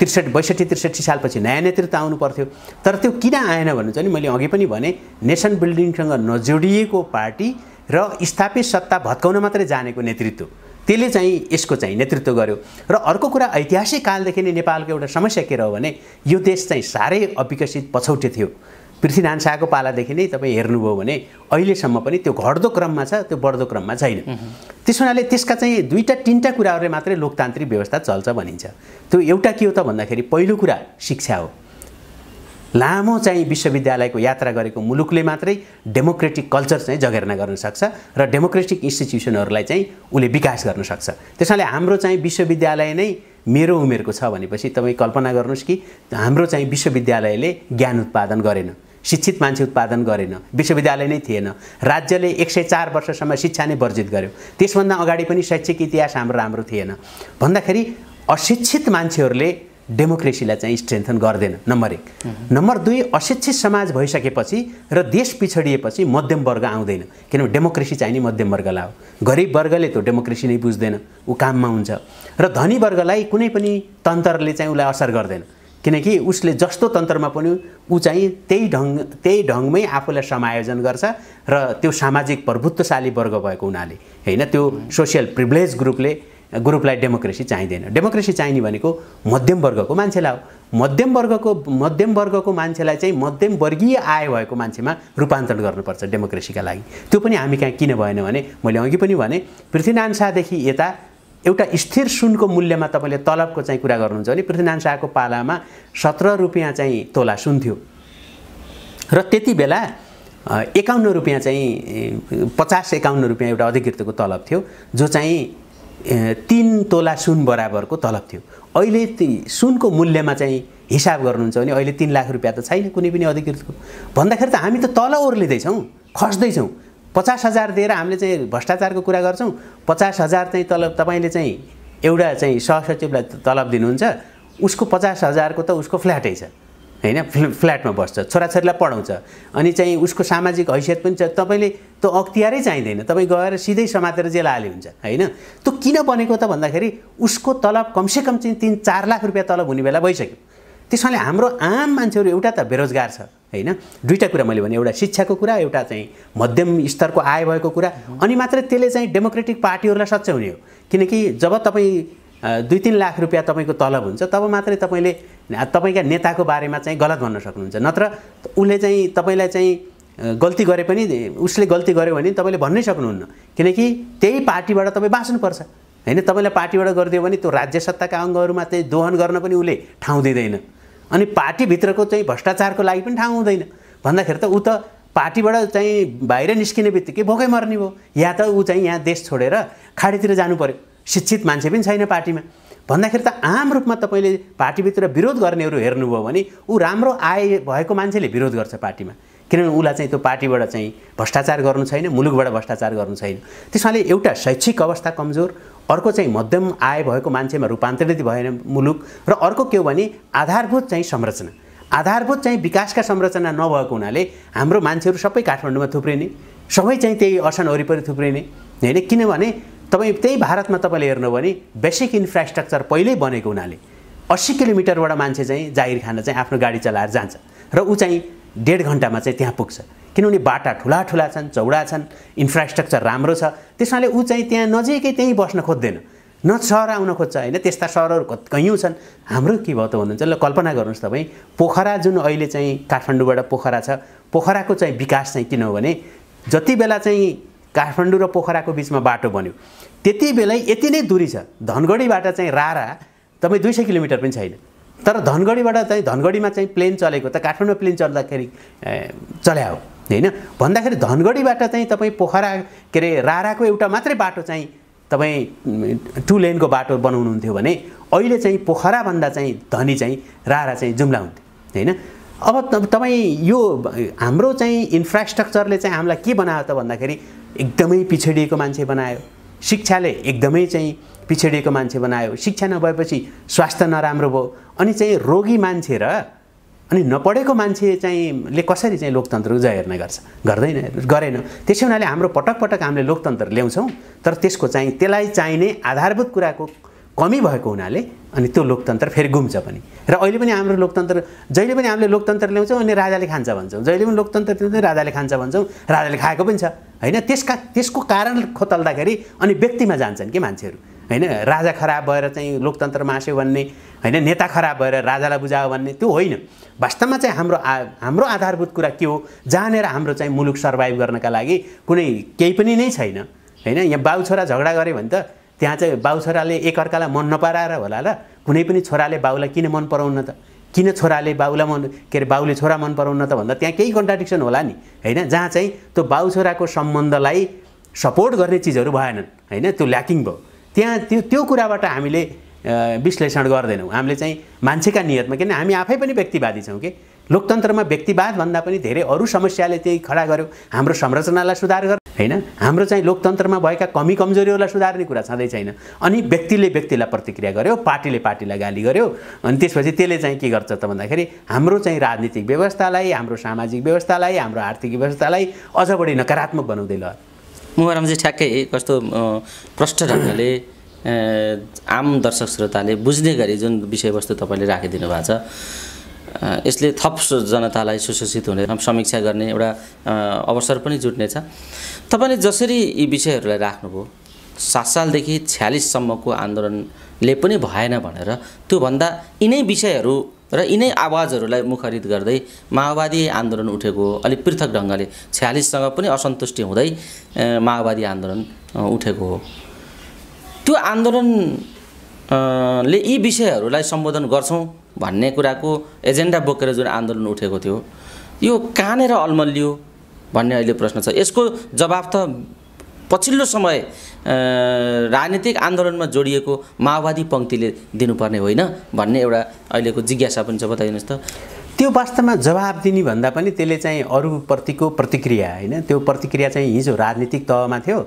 त्रिसठी बैसठी त्रिसठी सालपछि नयाँ नेतृत्व आउनु पर्थ्यो तर त्यो किन आएन भन्नु चाहिँ मैले अघि पनि भने नेसन बिल्डिङसँग नजोडिएको पार्टी र स्थापित सत्ता भत्काउन मात्रै जानेको नेतृत्व त्यसले चाहिँ यसको चाहिँ नेतृत्व गर्यो र अर्को कुरा ऐतिहासिक कालदेखि नै नेपालको एउटा समस्या के रह्यो भने यो देश चाहिँ साह्रै अविकसित पछौटे थियो पृथ्वीनारायण शाहको पालादेखि नै तपाईँ हेर्नुभयो भने अहिलेसम्म पनि त्यो घट्दो क्रममा छ त्यो बढ्दो क्रममा छैन त्यस हुनाले त्यसका चाहिँ दुईवटा तिनवटा कुराहरूले मात्रै लोकतान्त्रिक व्यवस्था चल्छ भनिन्छ त्यो एउटा के हो त भन्दाखेरि पहिलो कुरा शिक्षा हो लामो चाहिँ विश्वविद्यालयको यात्रा गरेको मुलुकले मात्रै डेमोक्रेटिक कल्चर चाहिँ जगेर्ना गर्न सक्छ र डेमोक्रेटिक इन्स्टिट्युसनहरूलाई चाहिँ उसले विकास गर्न सक्छ त्यस हाम्रो चाहिँ विश्वविद्यालय नै मेरो उमेरको छ भनेपछि तपाईँ कल्पना गर्नुहोस् कि हाम्रो चाहिँ विश्वविद्यालयले ज्ञान उत्पादन गरेन शिक्षित मान्छे उत्पादन गरेन विश्वविद्यालय नै थिएन राज्यले एक सय चार वर्षसम्म शिक्षा नै वर्जित गर्यो त्यसभन्दा अगाडि पनि शैक्षिक इतिहास हाम्रो राम्रो थिएन भन्दाखेरि अशिक्षित मान्छेहरूले डेमोक्रेसीलाई चाहिँ स्ट्रेन्थन गर्दैन नम्बर एक नम्बर दुई अशिक्षित समाज भइसकेपछि र देश पिछडिएपछि मध्यम वर्ग आउँदैन किनभने डेमोक्रेसी चाहिने मध्यम वर्गलाई हो गरिब वर्गले त्यो डेमोक्रेसी नै बुझ्दैन ऊ काममा हुन्छ र धनी वर्गलाई कुनै पनि तन्त्रले चाहिँ उसलाई असर गर्दैन किनकि उसले जस्तो तन्त्रमा पनि ऊ चाहिँ त्यही ढङ्ग त्यही ढङ्गमै आफूलाई समायोजन गर्छ र त्यो सामाजिक प्रभुत्वशाली वर्ग भएको हुनाले होइन त्यो सोसियल प्रिभिलेज ग्रुपले ग्रुपलाई डेमोक्रेसी चाहिँदैन डेमोक्रेसी चाहिने भनेको मध्यम वर्गको मान्छेलाई हो मध्यम वर्गको मध्यम वर्गको मान्छेलाई चाहिँ मध्यम वर्गीय आय भएको मान्छेमा रूपान्तरण गर्नुपर्छ डेमोक्रेसीका लागि त्यो पनि हामी कहाँ किन भएन भने मैले अघि पनि भने पृथ्वीनारायण शाहदेखि यता एउटा स्थिर सुनको मूल्यमा तपाईँले तलबको चाहिँ कुरा गर्नुहुन्छ भने पृथ्वीनारायण शाहको पालामा सत्र रुपियाँ चाहिँ तोला सुन थियो र त्यति बेला एकाउन्न रुपियाँ चाहिँ पचास एकाउन्न रुपियाँ एउटा अधिकृतको तलब थियो जो चाहिँ तिन तोला सुन बराबरको तलब थियो अहिले ती सुनको मूल्यमा चाहिँ हिसाब गर्नुहुन्छ भने अहिले तिन लाख रुपियाँ त छैन कुनै पनि अधिकृतको भन्दाखेरि त हामी त तल ओर्लिँदैछौँ खस्दैछौँ पचास हजार दिएर हामीले चाहिँ भ्रष्टाचारको कुरा गर्छौँ पचास हजार चाहिँ तलब तपाईँले चाहिँ एउटा चाहिँ सहसचिवलाई तलब दिनुहुन्छ उसको पचास हजारको त उसको फ्ल्याटै छ होइन फ्ल्याटमा बस्छ छोराछोरीलाई पढाउँछ अनि चाहिँ उसको सामाजिक हैसियत पनि छ तपाईँले त्यो अख्तियारै चाहिँदैन तपाईँ गएर सिधै समातेर जेल हाले हुन्छ होइन त्यो किन बनेको त भन्दाखेरि उसको तलब कमसेकम चाहिँ तिन चार लाख रुपियाँ तलब हुने बेला भइसक्यो त्यसैले हाम्रो आम मान्छेहरू एउटा त बेरोजगार छ होइन दुईवटा कुरा मैले भने एउटा शिक्षाको कुरा एउटा चाहिँ मध्यम स्तरको आय भएको कुरा अनि मात्रै त्यसले चाहिँ डेमोक्रेटिक पार्टीहरूलाई सच्चै हुने हो किनकि जब तपाईँ दुई तिन लाख रुपियाँ तपाईँको तलब हुन्छ तब मात्रै तपाईँले तपाईँका नेताको बारेमा चाहिँ गलत भन्न सक्नुहुन्छ नत्र उसले चाहिँ तपाईँलाई चाहिँ गल्ती गरे पनि उसले गल्ती गर्यो भने तपाईँले भन्नै सक्नुहुन्न किनकि त्यही पार्टीबाट तपाईँ बाँच्नुपर्छ होइन तपाईँलाई पार्टीबाट गरिदियो भने त्यो राज्य सत्ताका अङ्गहरूमा चाहिँ दोहन गर्न पनि उसले ठाउँ दिँदैन अनि पार्टीभित्रको चाहिँ भ्रष्टाचारको लागि पनि ठाउँ हुँदैन भन्दाखेरि त ऊ त पार्टीबाट चाहिँ बाहिर निस्किने बित्तिकै भोकै मर्ने भयो या त ऊ चाहिँ यहाँ देश छोडेर खाडीतिर जानु पऱ्यो शिक्षित मान्छे पनि छैन पार्टीमा भन्दाखेरि त आम रूपमा तपाईँले पार्टीभित्र विरोध गर्नेहरू हेर्नुभयो भने ऊ राम्रो आय भएको मान्छेले विरोध गर्छ पार्टीमा किनभने उसलाई चाहिँ त्यो पार्टीबाट चाहिँ भ्रष्टाचार गर्नु छैन मुलुकबाट भ्रष्टाचार गर्नु छैन त्यसमाले एउटा शैक्षिक अवस्था कमजोर अर्को चाहिँ मध्यम आय भएको मान्छेमा रूपान्तरित भएन मुलुक र अर्को के हो भने आधारभूत चाहिँ संरचना आधारभूत चाहिँ विकासका संरचना नभएको हुनाले हाम्रो मान्छेहरू सबै काठमाडौँमा थुप्रिने सबै चाहिँ त्यही असन वरिपरि थुप्रिने होइन किनभने तपाईँ त्यही भारतमा तपाईँले हेर्नु भने बेसिक इन्फ्रास्ट्रक्चर पहिल्यै बनेको हुनाले अस्सी किलोमिटरबाट मान्छे चाहिँ जाहिर खान चाहिँ आफ्नो गाडी चलाएर जान्छ र ऊ चाहिँ डेढ घन्टामा चाहिँ त्यहाँ पुग्छ किनभने बाटा ठुला ठुला छन् चौडा छन् इन्फ्रास्ट्रक्चर राम्रो छ त्यसमाले ऊ चाहिँ त्यहाँ नजिकै त्यहीँ बस्न खोज्दैन न सहर आउन खोज्छ होइन त्यस्ता सहरहरू कैयौँ छन् हाम्रो के भयो त भन्नुहुन्छ ल कल्पना गर्नुहोस् तपाईँ पोखरा जुन अहिले चाहिँ काठमाडौँबाट पोखरा छ पोखराको चाहिँ विकास चाहिँ किन हो भने जति बेला चाहिँ काठमाडौँ र पोखराको बिचमा बाटो बन्यो त्यति बेलै यति नै दुरी छ धनगढीबाट चाहिँ रारा तपाईँ दुई सय किलोमिटर पनि छैन तर धनगढीबाट चाहिँ धनगढीमा चाहिँ प्लेन चलेको त काठमाडौँमा प्लेन चल्दाखेरि चल्या हो होइन भन्दाखेरि धनगढीबाट चाहिँ तपाईँ पोखरा के अरे राराको एउटा मात्रै बाटो चाहिँ तपाईँ टु लेनको बाटो बनाउनुहुन्थ्यो भने अहिले चाहिँ पोखराभन्दा चाहिँ धनी चाहिँ रारा चाहिँ जुम्ला हुन्थ्यो होइन अब तपाईँ यो हाम्रो चाहिँ इन्फ्रास्ट्रक्चरले चाहिँ हामीलाई के बनायो त भन्दाखेरि एकदमै पिछडिएको मान्छे बनायो शिक्षाले एकदमै चाहिँ पिछडिएको मान्छे बनायो शिक्षा नभएपछि स्वास्थ्य नराम्रो भयो अनि चाहिँ रोगी मान्छे र अनि नपढेको मान्छे चाहिँले कसरी चाहिँ लोकतन्त्र जय हेर्ने गर्छ गर्दैन गरेन त्यसै हुनाले हाम्रो पटक पटक हामीले लोकतन्त्र ल्याउँछौँ तर त्यसको चाहिँ त्यसलाई चाहिने आधारभूत कुराको कमी भएको हुनाले अनि त्यो लोकतन्त्र फेरि गुम्छ पनि र अहिले पनि हाम्रो लोकतन्त्र जहिले पनि हामीले लोकतन्त्र ल्याउँछौँ अनि राजाले खान्छ भन्छौँ जहिले पनि लोकतन्त्र ल्याउँछ राजाले खान्छ भन्छौँ राजाले खाएको पनि छ होइन त्यसका त्यसको कारण खोतल्दाखेरि अनि व्यक्तिमा जान्छन् कि मान्छेहरू होइन राजा खराब भएर चाहिँ लोकतन्त्र मास्यो भन्ने होइन नेता खराब भएर राजालाई बुझायो भन्ने त्यो होइन वास्तवमा चाहिँ हाम्रो आ हाम्रो आधारभूत कुरा के हो जहाँनिर हाम्रो चाहिँ मुलुक सर्भाइभ गर्नका लागि कुनै केही पनि नै छैन होइन यहाँ बाउ छोरा झगडा गऱ्यो भने त त्यहाँ चाहिँ बाउ छोराले एकअर्कालाई मन नपराएर होला र कुनै पनि छोराले बाउलाई किन मन पराउन त किन छोराले बाउलाई मन के अरे बाउले छोरा मन पराउन त भन्दा त्यहाँ केही कन्ट्राडिक्सन होला नि होइन जहाँ चाहिँ त्यो बाउ छोराको सम्बन्धलाई सपोर्ट गर्ने चिजहरू भएनन् होइन त्यो ल्याकिङ भयो त्यहाँ त्यो त्यो कुराबाट हामीले विश्लेषण गर्दैनौँ हामीले चाहिँ मान्छेका नियतमा किन हामी आफै पनि व्यक्तिवादी छौँ कि लोकतन्त्रमा व्यक्तिवादभन्दा पनि धेरै अरू समस्याले त्यही खडा गर्यो हाम्रो संरचनालाई सुधार गर् होइन हाम्रो चाहिँ लोकतन्त्रमा भएका कमी कमजोरीहरूलाई सुधार्ने कुरा छँदै छैन अनि व्यक्तिले व्यक्तिलाई प्रतिक्रिया गर्यो पार्टीले पार्टीलाई गाली गर्यो अनि त्यसपछि त्यसले चाहिँ के गर्छ त भन्दाखेरि हाम्रो चाहिँ राजनीतिक व्यवस्थालाई हाम्रो सामाजिक व्यवस्थालाई हाम्रो आर्थिक व्यवस्थालाई अझ बढी नकारात्मक बनाउँदै ल चाहिँ ठ्याक्कै कस्तो प्रष्ट ढङ्गले आम दर्शक श्रोताले बुझ्ने गरी जुन विषयवस्तु तपाईँले राखिदिनु भएको छ यसले थप जनतालाई सुशोषित हुने समीक्षा गर्ने एउटा अवसर पनि जुट्नेछ तपाईँले जसरी यी विषयहरूलाई राख्नुभयो सात सालदेखि छ्यालिससम्मको आन्दोलनले पनि भएन भनेर त्योभन्दा यिनै विषयहरू र यिनै आवाजहरूलाई मुखरित गर्दै माओवादी आन्दोलन उठेको अलिक पृथक ढङ्गले छ्यालिससँग पनि असन्तुष्टि हुँदै माओवादी आन्दोलन उठेको हो त्यो आन्दोलन ले यी विषयहरूलाई सम्बोधन गर्छौँ भन्ने कुराको एजेन्डा बोकेर जुन आन्दोलन उठेको थियो यो कहाँनिर अल्मलियो भन्ने अहिले प्रश्न छ यसको जवाब त पछिल्लो समय राजनीतिक आन्दोलनमा जोडिएको माओवादी पङ्क्तिले दिनुपर्ने होइन भन्ने एउटा अहिलेको जिज्ञासा पनि छ बताइदिनुहोस् त त्यो वास्तवमा जवाब दिने भन्दा पनि त्यसले चाहिँ अरूप्रतिको प्रतिक्रिया होइन त्यो प्रतिक्रिया चाहिँ हिजो राजनीतिक तहमा थियो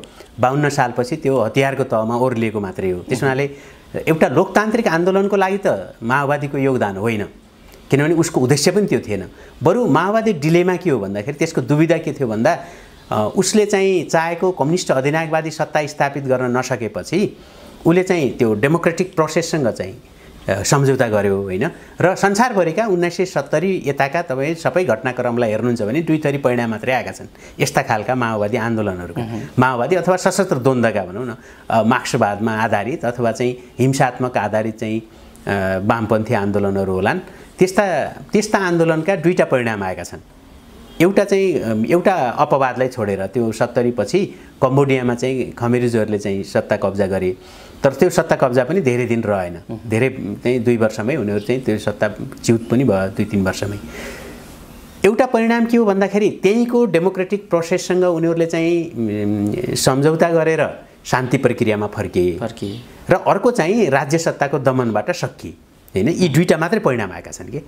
बाहन्न सालपछि त्यो हतियारको तहमा ओर्लिएको मात्रै हो त्यस हुनाले एउटा लोकतान्त्रिक आन्दोलनको लागि त माओवादीको योगदान होइन किनभने उसको उद्देश्य पनि त्यो थिएन बरु माओवादी डिलेमा के हो भन्दाखेरि त्यसको दुविधा के थियो भन्दा उसले चाहिँ चाहेको कम्युनिस्ट अधिनायकवादी सत्ता स्थापित गर्न नसकेपछि उसले चाहिँ त्यो डेमोक्रेटिक प्रोसेससँग चाहिँ सम्झौता गर्यो होइन र संसारभरिका उन्नाइस सय सत्तरी यताका तपाईँ सबै घटनाक्रमलाई हेर्नुहुन्छ भने दुई थरी परिणाम मात्रै आएका छन् यस्ता खालका माओवादी आन्दोलनहरूको माओवादी अथवा सशस्त्र द्वन्द्वका भनौँ न मार्क्सवादमा आधारित अथवा चाहिँ हिंसात्मक आधारित चाहिँ वामपन्थी आन्दोलनहरू होलान् त्यस्ता त्यस्ता आन्दोलनका दुईवटा परिणाम आएका छन् एउटा चाहिँ एउटा अपवादलाई छोडेर त्यो सत्तरी पछि कम्बोडियामा चाहिँ खमेरिजहरूले चाहिँ सत्ता कब्जा गरे तर त्यो सत्ता कब्जा पनि धेरै दिन रहेन धेरै चाहिँ दुई वर्षमै उनीहरू चाहिँ त्यो सत्ता च्युत पनि भयो दुई तिन वर्षमै एउटा परिणाम के हो भन्दाखेरि त्यहीँको डेमोक्रेटिक प्रोसेससँग उनीहरूले चाहिँ सम्झौता गरेर शान्ति प्रक्रियामा फर्किए फर्किए र अर्को चाहिँ राज्य सत्ताको दमनबाट सकिए होइन यी दुईवटा मात्रै परिणाम आएका छन् कि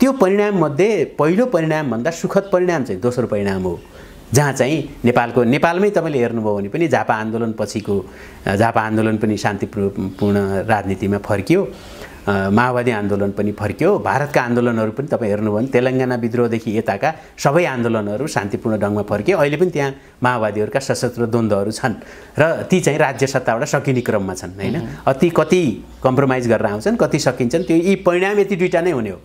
त्यो परिणाममध्ये पहिलो परिणामभन्दा सुखद परिणाम चाहिँ दोस्रो परिणाम हो जहाँ चाहिँ नेपालको नेपालमै तपाईँले हेर्नुभयो भने पनि झापा आन्दोलनपछिको झापा आन्दोलन पनि शान्तिपूर्ण राजनीतिमा फर्कियो माओवादी आन्दोलन पनि फर्क्यो भारतका आन्दोलनहरू पनि तपाईँ हेर्नुभयो भने तेलङ्गाना विद्रोहदेखि यताका सबै आन्दोलनहरू शान्तिपूर्ण ढङ्गमा फर्क्यो अहिले पनि त्यहाँ माओवादीहरूका सशस्त्र द्वन्द्वहरू छन् र ती चाहिँ राज्य सत्ताबाट सकिने क्रममा छन् होइन ती कति कम्प्रोमाइज गरेर आउँछन् कति सकिन्छन् त्यो यी परिणाम यति दुइटा नै हुने हो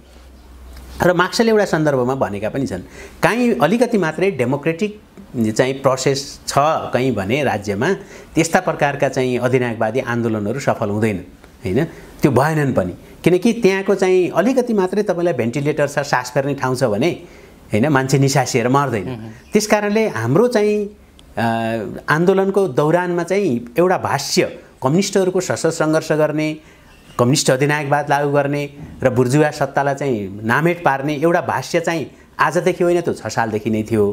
र मार्क्सले एउटा सन्दर्भमा भनेका पनि छन् काहीँ अलिकति मात्रै डेमोक्रेटिक चाहिँ प्रोसेस छ कहीँ भने राज्यमा त्यस्ता प्रकारका चाहिँ अधिनायकवादी आन्दोलनहरू सफल हुँदैनन् होइन त्यो भएनन् पनि किनकि त्यहाँको चाहिँ अलिकति मात्रै तपाईँलाई भेन्टिलेटर छ सास फेर्ने ठाउँ छ भने होइन मान्छे निसासिएर मर्दैन त्यस कारणले हाम्रो चाहिँ आन्दोलनको दौरानमा चाहिँ एउटा भाष्य कम्युनिस्टहरूको सशस्त्र सङ्घर्ष गर्ने कम्युनिस्ट अधिनायकवाद लागू गर्ने र बुर्जुवा सत्तालाई चाहिँ नामेट पार्ने एउटा भाष्य चाहिँ आजदेखि होइन त्यो छ सालदेखि नै थियो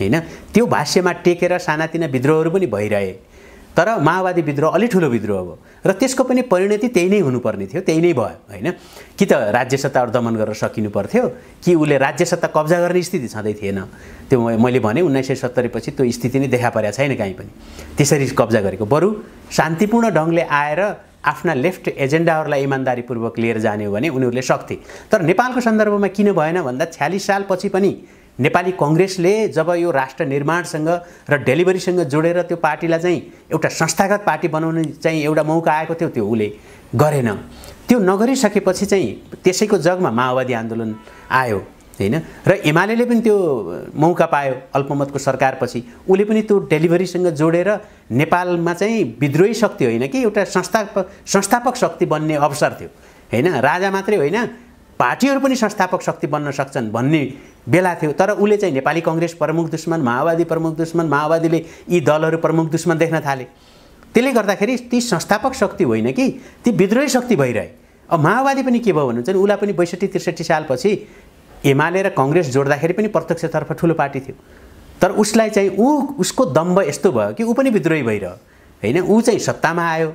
होइन त्यो भाष्यमा टेकेर सानातिना विद्रोहहरू पनि भइरहे तर माओवादी विद्रोह अलि ठुलो विद्रोह हो र त्यसको पनि परिणति त्यही नै हुनुपर्ने थियो त्यही नै भयो होइन कि त राज्य सत्ताहरू दमन गर्न सकिनु पर्थ्यो कि उसले राज्य सत्ता कब्जा गर्ने स्थिति छँदै थिएन त्यो मैले भने उन्नाइस सय सत्तरीपछि त्यो स्थिति नै देखा परेको छैन कहीँ पनि त्यसरी कब्जा गरेको बरु शान्तिपूर्ण ढङ्गले आएर आफ्ना लेफ्ट एजेन्डाहरूलाई इमान्दारीपूर्वक लिएर जाने हो भने उनीहरूले सक्थे तर नेपालको सन्दर्भमा किन भएन भन्दा छ्यालिस सालपछि पनि नेपाली कङ्ग्रेसले जब यो राष्ट्र निर्माणसँग र डेलिभरीसँग जोडेर त्यो पार्टीलाई चाहिँ एउटा संस्थागत पार्टी बनाउने चाहिँ एउटा मौका आएको थियो त्यो उसले गरेन त्यो नगरिसकेपछि चाहिँ त्यसैको जगमा माओवादी आन्दोलन आयो होइन र एमाले पनि त्यो मौका पायो अल्पमतको सरकारपछि उसले पनि त्यो डेलिभरीसँग जोडेर नेपालमा चाहिँ विद्रोही शक्ति होइन कि एउटा संस्थापक संस्थापक शक्ति बन्ने अवसर थियो होइन राजा मात्रै होइन पार्टीहरू पनि संस्थापक शक्ति बन्न सक्छन् भन्ने बेला थियो तर उसले चाहिँ नेपाली कङ्ग्रेस प्रमुख दुश्मन माओवादी प्रमुख दुश्मन माओवादीले यी दलहरू प्रमुख दुश्मन देख्न थाले त्यसले गर्दाखेरि ती संस्थापक शक्ति होइन कि ती विद्रोही शक्ति भइरहे अब माओवादी पनि के भयो भन्नुहुन्छ उसलाई पनि बैसठी त्रिसठी सालपछि एमाले र कङ्ग्रेस जोड्दाखेरि पनि प्रत्यक्षतर्फ ठुलो पार्टी थियो तर उसलाई चाहिँ ऊ उसको दम्ब यस्तो भयो कि ऊ पनि विद्रोही भइरह्यो होइन ऊ चाहिँ सत्तामा आयो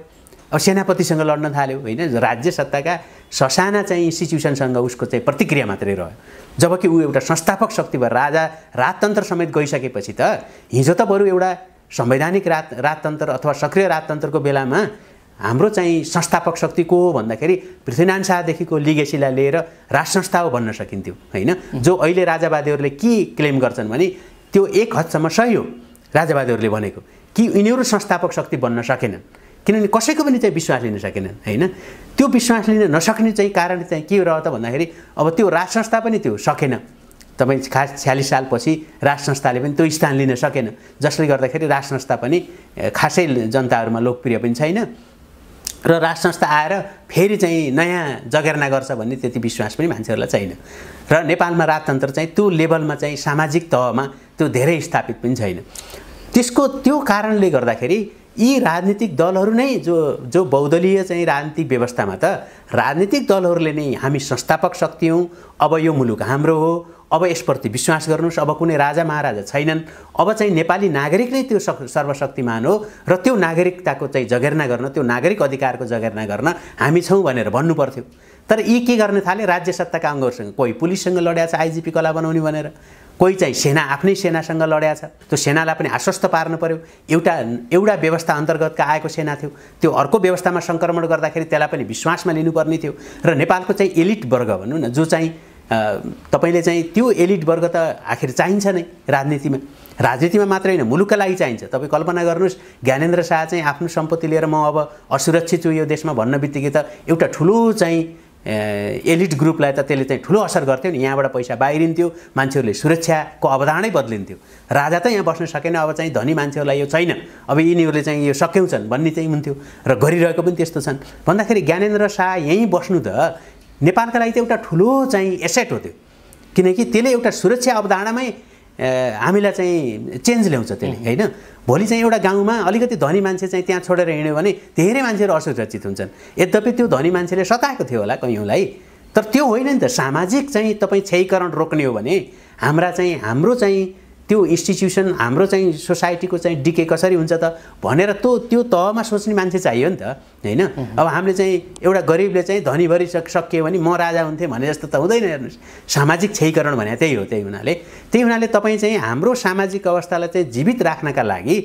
अब सेनापतिसँग लड्न थाल्यो होइन राज्य सत्ताका ससाना चाहिँ इन्स्टिट्युसनसँग उसको चाहिँ प्रतिक्रिया मात्रै रह्यो जबकि ऊ एउटा संस्थापक शक्ति भयो राजा राजतन्त्र समेत गइसकेपछि त हिजो त बरु एउटा संवैधानिक राज राजतन्त्र अथवा सक्रिय राजतन्त्रको बेलामा हाम्रो चाहिँ संस्थापक शक्ति को हो भन्दाखेरि पृथ्वीनारायण शाहदेखिको लिगेसीलाई लिएर राष्ट्र संस्था हो भन्न सकिन्थ्यो होइन जो अहिले राजावादीहरूले के क्लेम गर्छन् भने त्यो एक हदसम्म सही हो राजावादीहरूले भनेको कि यिनीहरू संस्थापक शक्ति बन्न सकेनन् किनभने कसैको पनि चाहिँ विश्वास लिन सकेनन् होइन त्यो विश्वास लिन नसक्ने चाहिँ कारण चाहिँ के रह्यो त भन्दाखेरि अब त्यो राज संस्था पनि त्यो सकेन तपाईँ खास छ्यालिस सालपछि राज संस्थाले पनि त्यो स्थान लिन सकेन जसले गर्दाखेरि राज संस्था पनि खासै जनताहरूमा लोकप्रिय पनि छैन र राष्ट्र संस्था आएर फेरि चाहिँ नयाँ जगेर्ना गर्छ भन्ने त्यति विश्वास पनि मान्छेहरूलाई छैन र नेपालमा राजतन्त्र चाहिँ त्यो लेभलमा चाहिँ सामाजिक तहमा त्यो धेरै स्थापित पनि छैन त्यसको त्यो कारणले गर्दाखेरि यी राजनीतिक दलहरू नै जो जो बौद्धलीय चाहिँ राजनीतिक व्यवस्थामा त राजनीतिक दलहरूले नै हामी संस्थापक शक्ति हौँ अब यो मुलुक हाम्रो हो अब यसप्रति विश्वास गर्नुहोस् अब कुनै राजा महाराजा छैनन् अब चाहिँ नेपाली नागरिक नै त्यो सर्वशक्तिमान हो र त्यो नागरिकताको चाहिँ जगेर्ना गर्न त्यो नागरिक अधिकारको जगेर्ना गर्न हामी छौँ भनेर भन्नु पर्थ्यो तर यी के गर्न थाले राज्य सत्ताका अङ्गहरूसँग कोही पुलिससँग लड्या छ आइजिपी कला बनाउने भनेर कोही चाहिँ सेना आफ्नै सेनासँग लड्या छ त्यो सेनालाई पनि आश्वस्त पार्नु पऱ्यो एउटा एउटा व्यवस्था अन्तर्गतका आएको सेना थियो त्यो अर्को व्यवस्थामा सङ्क्रमण गर्दाखेरि त्यसलाई पनि विश्वासमा लिनुपर्ने थियो र नेपालको चाहिँ एलिट वर्ग भनौँ न जो चाहिँ तपाईँले चाहिँ त्यो एलिट वर्ग त आखिर चाहिन्छ नै राजनीतिमा राजनीतिमा मात्र होइन मुलुकका लागि चाहिन्छ तपाईँ कल्पना गर्नुहोस् ज्ञानेन्द्र शाह चाहिँ आफ्नो सम्पत्ति लिएर म अब असुरक्षित छु यो देशमा भन्न बित्तिकै त एउटा ठुलो चाहिँ एलिट ग्रुपलाई त त्यसले चाहिँ ठुलो असर गर्थ्यो नि यहाँबाट पैसा बाहिरिन्थ्यो मान्छेहरूले सुरक्षाको अवधारणै बद्लिन्थ्यो राजा त यहाँ बस्न सकेन अब चाहिँ धनी मान्छेहरूलाई यो छैन अब यिनीहरूले चाहिँ यो सक्यौँ छन् भन्ने चाहिँ हुन्थ्यो र गरिरहेको पनि त्यस्तो छन् भन्दाखेरि ज्ञानेन्द्र शाह यहीँ बस्नु त नेपालका लागि त एउटा ठुलो चाहिँ एसेट हो त्यो किनकि त्यसले एउटा सुरक्षा अवधारणामै हामीलाई चाहिँ चेन्ज ल्याउँछ त्यसले होइन भोलि चाहिँ एउटा गाउँमा अलिकति धनी मान्छे चाहिँ त्यहाँ छोडेर हिँड्यो भने धेरै मान्छेहरू असुरक्षित हुन्छन् यद्यपि त्यो धनी मान्छेले सताएको थियो होला कैयौँलाई तर त्यो होइन नि त सामाजिक चाहिँ तपाईँ क्षयीकरण रोक्ने हो भने हाम्रा चाहिँ हाम्रो चाहिँ त्यो इन्स्टिट्युसन हाम्रो चाहिँ सोसाइटीको चाहिँ डिके कसरी हुन्छ त भनेर त्यो त्यो तहमा सोच्ने मान्छे चाहियो नि त होइन अब हामीले चाहिँ एउटा गरिबले चाहिँ धनी सक सकियो भने म राजा हुन्थेँ भने जस्तो त हुँदैन हेर्नुहोस् सामाजिक क्षयकरण भने त्यही हो त्यही हुनाले त्यही हुनाले तपाईँ चाहिँ हाम्रो सामाजिक अवस्थालाई चाहिँ जीवित राख्नका लागि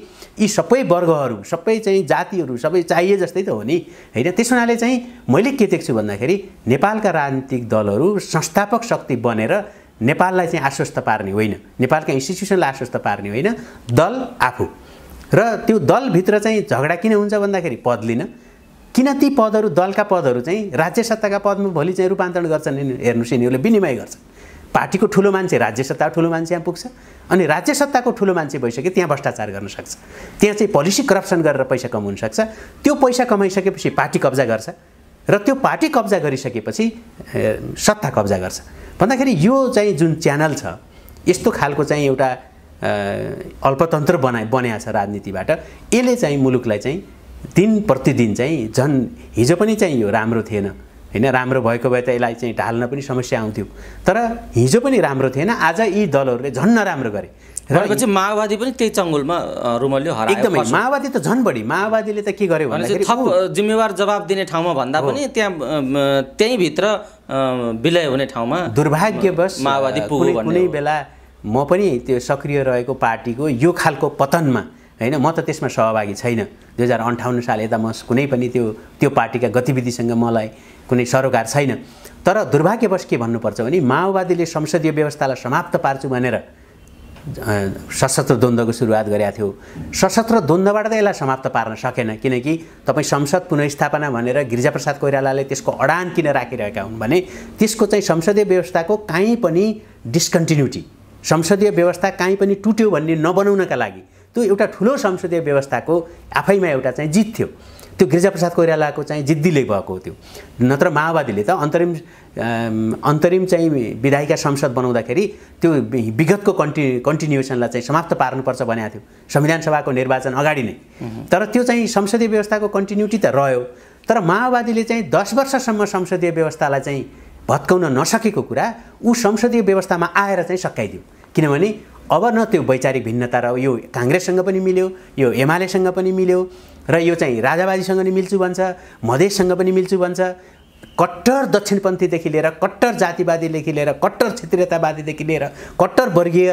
यी सबै वर्गहरू सबै चाहिँ जातिहरू सबै चाहिए जस्तै त हो नि होइन त्यस हुनाले चाहिँ मैले के देख्छु भन्दाखेरि नेपालका राजनीतिक दलहरू संस्थापक शक्ति बनेर नेपाललाई चाहिँ आश्वस्त पार्ने होइन नेपालका इन्स्टिट्युसनलाई आश्वस्त पार्ने होइन दल आफू र त्यो दलभित्र चाहिँ झगडा किन हुन्छ भन्दाखेरि पद लिन किन ती पदहरू दलका पदहरू चाहिँ राज्य सत्ताका पदमा भोलि चाहिँ रूपान्तरण गर्छन् हेर्नुहोस् यिनीहरूले विनिमय गर्छन् पार्टीको ठुलो मान्छे राज्य सत्ताको ठुलो मान्छे यहाँ पुग्छ अनि राज्य सत्ताको ठुलो मान्छे भइसक्यो त्यहाँ भ्रष्टाचार गर्न सक्छ त्यहाँ चाहिँ पोलिसी करप्सन गरेर पैसा कमाउन सक्छ त्यो पैसा कमाइसकेपछि पार्टी कब्जा गर्छ र त्यो पार्टी कब्जा गरिसकेपछि सत्ता कब्जा गर्छ भन्दाखेरि यो चाहिँ जुन च्यानल छ यस्तो खालको चाहिँ एउटा अल्पतन्त्र बना बनाएको छ राजनीतिबाट यसले चाहिँ मुलुकलाई चाहिँ दिन प्रतिदिन चाहिँ झन् हिजो पनि चाहिँ यो राम्रो थिएन होइन राम्रो भएको भए त यसलाई चाहिँ ढाल्न पनि समस्या आउँथ्यो तर हिजो पनि राम्रो थिएन आज यी दलहरूले झन् नराम्रो गरे भनेपछि माओवादी पनि त्यही चङ्गुलमा रुमलले हरायो एकदमै माओवादी त झन् बढी माओवादीले त के गर्यो भने थप जिम्मेवार जवाब दिने ठाउँमा भन्दा पनि त्यहाँ त्यहीँभित्र विलय हुने ठाउँमा दुर्भाग्यवश माओवादी पुग्यो कुनै बेला म पनि त्यो सक्रिय रहेको पार्टीको यो खालको पतनमा होइन म त त्यसमा सहभागी छैन दुई हजार अन्ठाउन्न साल यता म कुनै पनि त्यो त्यो पार्टीका गतिविधिसँग मलाई कुनै सरोकार छैन तर दुर्भाग्यवश के भन्नुपर्छ भने माओवादीले संसदीय व्यवस्थालाई समाप्त पार्छु भनेर सशस्त्र द्वन्द्वको सुरुवात गरेका थियो सशस्त्र द्वन्द्वबाट त यसलाई समाप्त पार्न सकेन किनकि तपाईँ संसद पुनस्थापना भनेर गिरिजाप्रसाद कोइरालाले त्यसको अडान किन राखिरहेका हुन् भने त्यसको चाहिँ संसदीय व्यवस्थाको काहीँ पनि डिस्कन्टिन्युटी संसदीय व्यवस्था काहीँ पनि टुट्यो भन्ने नबनाउनका लागि त्यो एउटा ठुलो संसदीय व्यवस्थाको आफैमा एउटा चाहिँ जित थियो त्यो गिरिजाप्रसाद कोइरालाको चाहिँ जिद्दीले भएको थियो नत्र माओवादीले त अन्तरिम अन्तरिम चाहिँ विधायिका संसद बनाउँदाखेरि त्यो विगतको कन्टि कन्टिन्युसनलाई चाहिँ समाप्त पार्नुपर्छ भनेको थियो संविधान सभाको निर्वाचन अगाडि नै तर त्यो चाहिँ संसदीय व्यवस्थाको कन्टिन्युटी त रह्यो तर माओवादीले चाहिँ दस वर्षसम्म संसदीय व्यवस्थालाई चाहिँ भत्काउन नसकेको कुरा ऊ संसदीय व्यवस्थामा आएर चाहिँ सकाइदियो किनभने अब न त्यो वैचारिक भिन्नता र यो काङ्ग्रेससँग पनि मिल्यो यो एमालेसँग पनि मिल्यो र यो चाहिँ राजावादीसँग नि मिल्छु भन्छ मधेससँग पनि मिल्छु भन्छ कट्टर दक्षिणपन्थीदेखि लिएर कट्टर जातिवादीदेखि लिएर कट्टर क्षेत्रीयतावादीदेखि लिएर कट्टर वर्गीय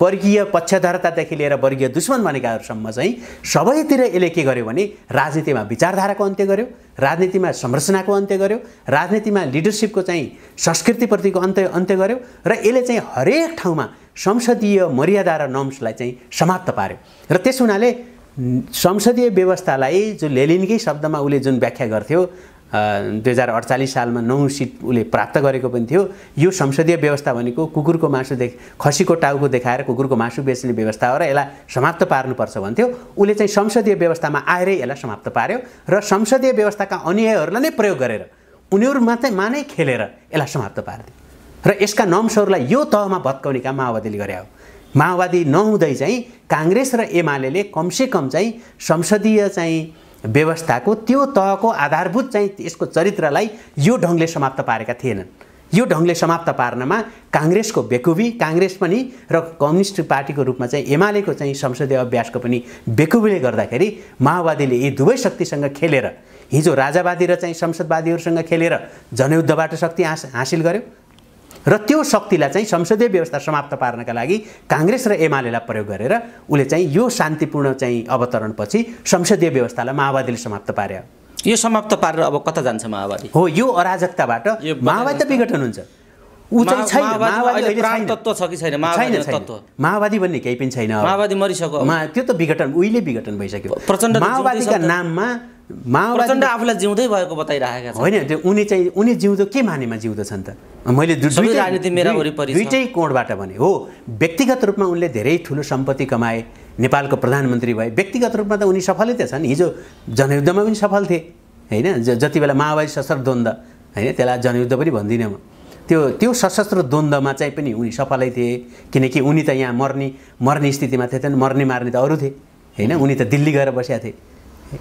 वर्गीय पक्षधरतादेखि लिएर वर्गीय दुश्मन भनेकाहरूसम्म चाहिँ सबैतिर यसले के गर्यो भने राजनीतिमा विचारधाराको अन्त्य गर्यो राजनीतिमा संरचनाको अन्त्य गर्यो राजनीतिमा लिडरसिपको चाहिँ संस्कृतिप्रतिको अन्त्य अन्त्य गर्यो र यसले चाहिँ हरेक ठाउँमा संसदीय मर्यादा र नम्सलाई चाहिँ समाप्त पार्यो र त्यस हुनाले संसदीय व्यवस्थालाई जो लेलिनकै शब्दमा उसले जुन व्याख्या गर्थ्यो दुई हजार अडचालिस सालमा नौ सिट उसले प्राप्त गरेको पनि थियो यो संसदीय व्यवस्था भनेको कुकुरको मासु देख खसीको टाउको देखाएर कुकुरको मासु बेच्ने व्यवस्था हो र यसलाई समाप्त पार्नुपर्छ भन्थ्यो उसले चाहिँ संसदीय व्यवस्थामा आएरै यसलाई समाप्त पार्यो र संसदीय व्यवस्थाका अन्यायहरूलाई नै प्रयोग गरेर उनीहरू मात्रै मानै खेलेर यसलाई समाप्त पारिदियो र यसका नम्सहरूलाई यो तहमा भत्काउने काम माओवादीले गरे हो माओवादी नहुँदै चाहिँ काङ्ग्रेस र एमाले कमसेकम चाहिँ संसदीय चाहिँ व्यवस्थाको त्यो तहको आधारभूत चाहिँ यसको चरित्रलाई यो ढङ्गले समाप्त पारेका थिएनन् यो ढङ्गले समाप्त पार्नमा काङ्ग्रेसको बेकुबी काङ्ग्रेस पनि र कम्युनिस्ट पार्टीको रूपमा चाहिँ एमालेको चाहिँ संसदीय अभ्यासको पनि बेकुबीले गर्दाखेरि माओवादीले यी दुवै शक्तिसँग खेलेर हिजो राजावादी र चाहिँ संसदवादीहरूसँग खेलेर जनयुद्धबाट शक्ति हासिल गर्यो र त्यो शक्तिलाई चाहिँ संसदीय व्यवस्था समाप्त पार्नका लागि काङ्ग्रेस र एमालेलाई प्रयोग गरेर उसले चाहिँ यो शान्तिपूर्ण चाहिँ अवतरणपछि संसदीय व्यवस्थालाई माओवादीले समाप्त पार्यो यो समाप्त पारेर अब कता जान्छ माओवादी हो यो अराजकताबाट माओवादी त विघटन हुन्छ ऊ चाहिँ छैन छ छैन माओवादी भन्ने केही पनि छैन माओवादी मरिसक्यो त्यो त विघटन उहिले विघटन भइसक्यो प्रचण्ड माओवादीका नाममा माओवादी आफूलाई जिउँदै भएको बताइरहेका छन् होइन त्यो उनी चाहिँ उनी जिउँदो के मानेमा जिउँदो छन् त मैले राजनीति मेरा वरिपरि दुइटै कोणबाट भने हो व्यक्तिगत रूपमा उनले धेरै ठुलो सम्पत्ति कमाए नेपालको प्रधानमन्त्री भए व्यक्तिगत रूपमा त उनी सफलै त छन् हिजो जनयुद्धमा पनि सफल थिए होइन जति बेला माओवादी सशस्त्र द्वन्द होइन त्यसलाई जनयुद्ध पनि भन्दिनँ म त्यो त्यो सशस्त्र द्वन्द्वमा चाहिँ पनि उनी सफलै थिए किनकि उनी त यहाँ मर्ने मर्ने स्थितिमा थिए त मर्ने मार्ने त अरू थिए होइन उनी त दिल्ली गएर बसेका थिए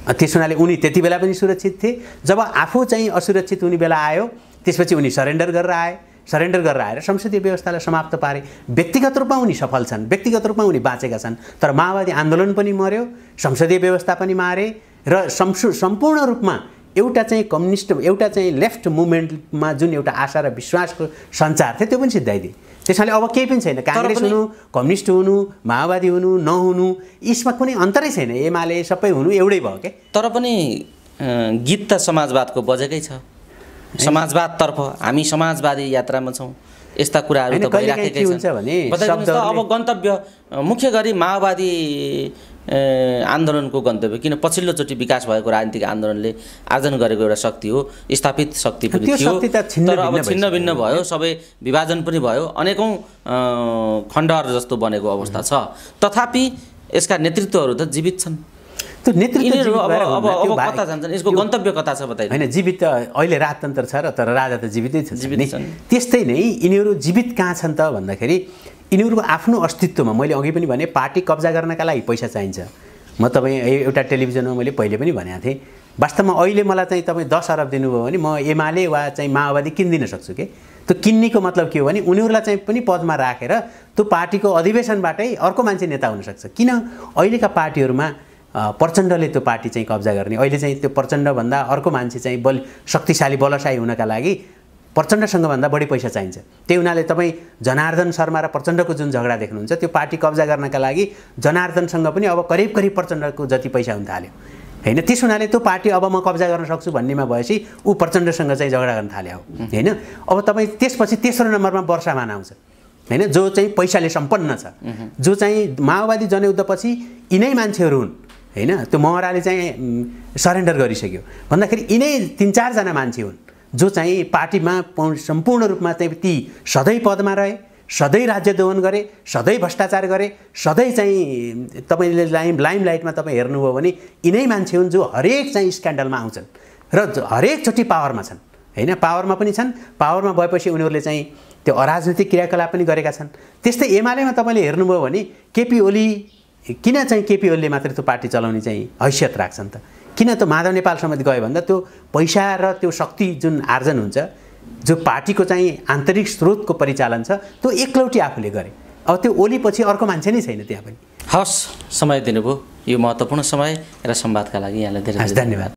त्यस हुनाले उनी त्यति बेला पनि सुरक्षित थिए जब आफू चाहिँ असुरक्षित हुने बेला आयो त्यसपछि उनी सरेन्डर गरेर आए सरेन्डर गरेर आएर संसदीय व्यवस्थालाई समाप्त पारे व्यक्तिगत रूपमा उनी सफल छन् व्यक्तिगत रूपमा उनी बाँचेका छन् तर माओवादी आन्दोलन पनि मर्यो संसदीय व्यवस्था पनि मारे र सम्पूर्ण रूपमा एउटा चाहिँ कम्युनिस्ट एउटा चाहिँ लेफ्ट मुभमेन्टमा जुन एउटा आशा र विश्वासको सञ्चार थियो त्यो पनि सिद्धाइदिए त्यस अब केही पनि छैन काङ्ग्रेस हुनु कम्युनिस्ट हुनु माओवादी हुनु नहुनु यसमा कुनै अन्तरै छैन एमाले सबै हुनु एउटै भयो क्या तर पनि गीत त समाजवादको बजेकै छ समाजवादतर्फ हामी समाजवादी यात्रामा छौँ यस्ता कुराहरू त भइराखेकै हुन्छ भने अब गन्तव्य मुख्य गरी माओवादी आन्दोलनको गन्तव्य किन पछिल्लोचोटि विकास भएको राजनीतिक आन्दोलनले आर्जन गरेको एउटा शक्ति हो स्थापित शक्ति पनि थियो तर अब छिन्न भिन्न भयो सबै विभाजन पनि भयो अनेकौँ खण्डहरू जस्तो बनेको अवस्था छ तथापि यसका नेतृत्वहरू त जीवित छन् त्यो नेतृत्व अब कता जान्छन् यसको गन्तव्य कता छ बताइ होइन जीवित त अहिले राजतन्त्र छ र तर राजा त जीवितै छन् जीवित छन् त्यस्तै नै यिनीहरू जीवित कहाँ छन् त भन्दाखेरि यिनीहरूको आफ्नो अस्तित्वमा मैले अघि पनि भने पार्टी कब्जा गर्नका लागि पैसा चाहिन्छ म तपाईँ एउटा टेलिभिजनमा मैले पहिले पनि भनेको थिएँ वास्तवमा अहिले मलाई चाहिँ तपाईँ दस अरब दिनुभयो भने म एमाले वा चाहिँ माओवादी किनिदिन सक्छु कि त्यो किन्नेको मतलब के हो भने उनीहरूलाई चाहिँ पनि पदमा राखेर रा, त्यो पार्टीको अधिवेशनबाटै अर्को मान्छे नेता हुनसक्छ किन अहिलेका पार्टीहरूमा प्रचण्डले त्यो पार्टी चाहिँ कब्जा गर्ने अहिले चाहिँ त्यो प्रचण्डभन्दा अर्को मान्छे चाहिँ बल शक्तिशाली बलसाई हुनका लागि प्रचण्डसँग भन्दा बढी पैसा चाहिन्छ त्यही हुनाले तपाईँ जनार्दन शर्मा र प्रचण्डको जुन झगडा देख्नुहुन्छ त्यो पार्टी कब्जा गर्नका लागि जनार्दनसँग पनि अब करिब करिब प्रचण्डको जति पैसा हुन थाल्यो होइन त्यस हुनाले त्यो पार्टी अब म कब्जा गर्न सक्छु भन्नेमा भएपछि ऊ प्रचण्डसँग चाहिँ झगडा गर्न थाल्यो हो होइन अब तपाईँ त्यसपछि तेस्रो नम्बरमा वर्षामान आउँछ होइन जो चाहिँ पैसाले सम्पन्न छ जो चाहिँ माओवादी जनयुद्धपछि यिनै मान्छेहरू हुन् होइन त्यो महराले चाहिँ सरेन्डर गरिसक्यो भन्दाखेरि यिनै तिन चारजना मान्छे हुन् जो चाहिँ पार्टीमा सम्पूर्ण रूपमा चाहिँ ती सधैँ पदमा रहे सधैँ राज्य दोहन गरे सधैँ भ्रष्टाचार गरे सधैँ चाहिँ तपाईँले लाइम लाइम लाइटमा तपाईँ हेर्नुभयो भने यिनै मान्छे हुन् जो हरेक चाहिँ स्क्यान्डलमा आउँछन् र हरेकचोटि पावरमा छन् होइन पावरमा पनि छन् पावरमा भएपछि उनीहरूले चाहिँ त्यो अराजनीतिक क्रियाकलाप पनि गरेका छन् त्यस्तै एमालेमा तपाईँले हेर्नुभयो भने केपी ओली किन चाहिँ केपी ओलीले मात्रै त्यो पार्टी चलाउने चाहिँ हैसियत राख्छन् त किन त माधव नेपाल समेत गयो भन्दा त्यो पैसा र त्यो शक्ति जुन आर्जन हुन्छ जो पार्टीको चाहिँ आन्तरिक स्रोतको परिचालन छ त्यो एकलौटी आफूले गरे अब त्यो ओलीपछि अर्को मान्छे नै छैन त्यहाँ पनि हवस् समय दिनुभयो यो महत्त्वपूर्ण समय र संवादका लागि यहाँलाई धेरै धन्यवाद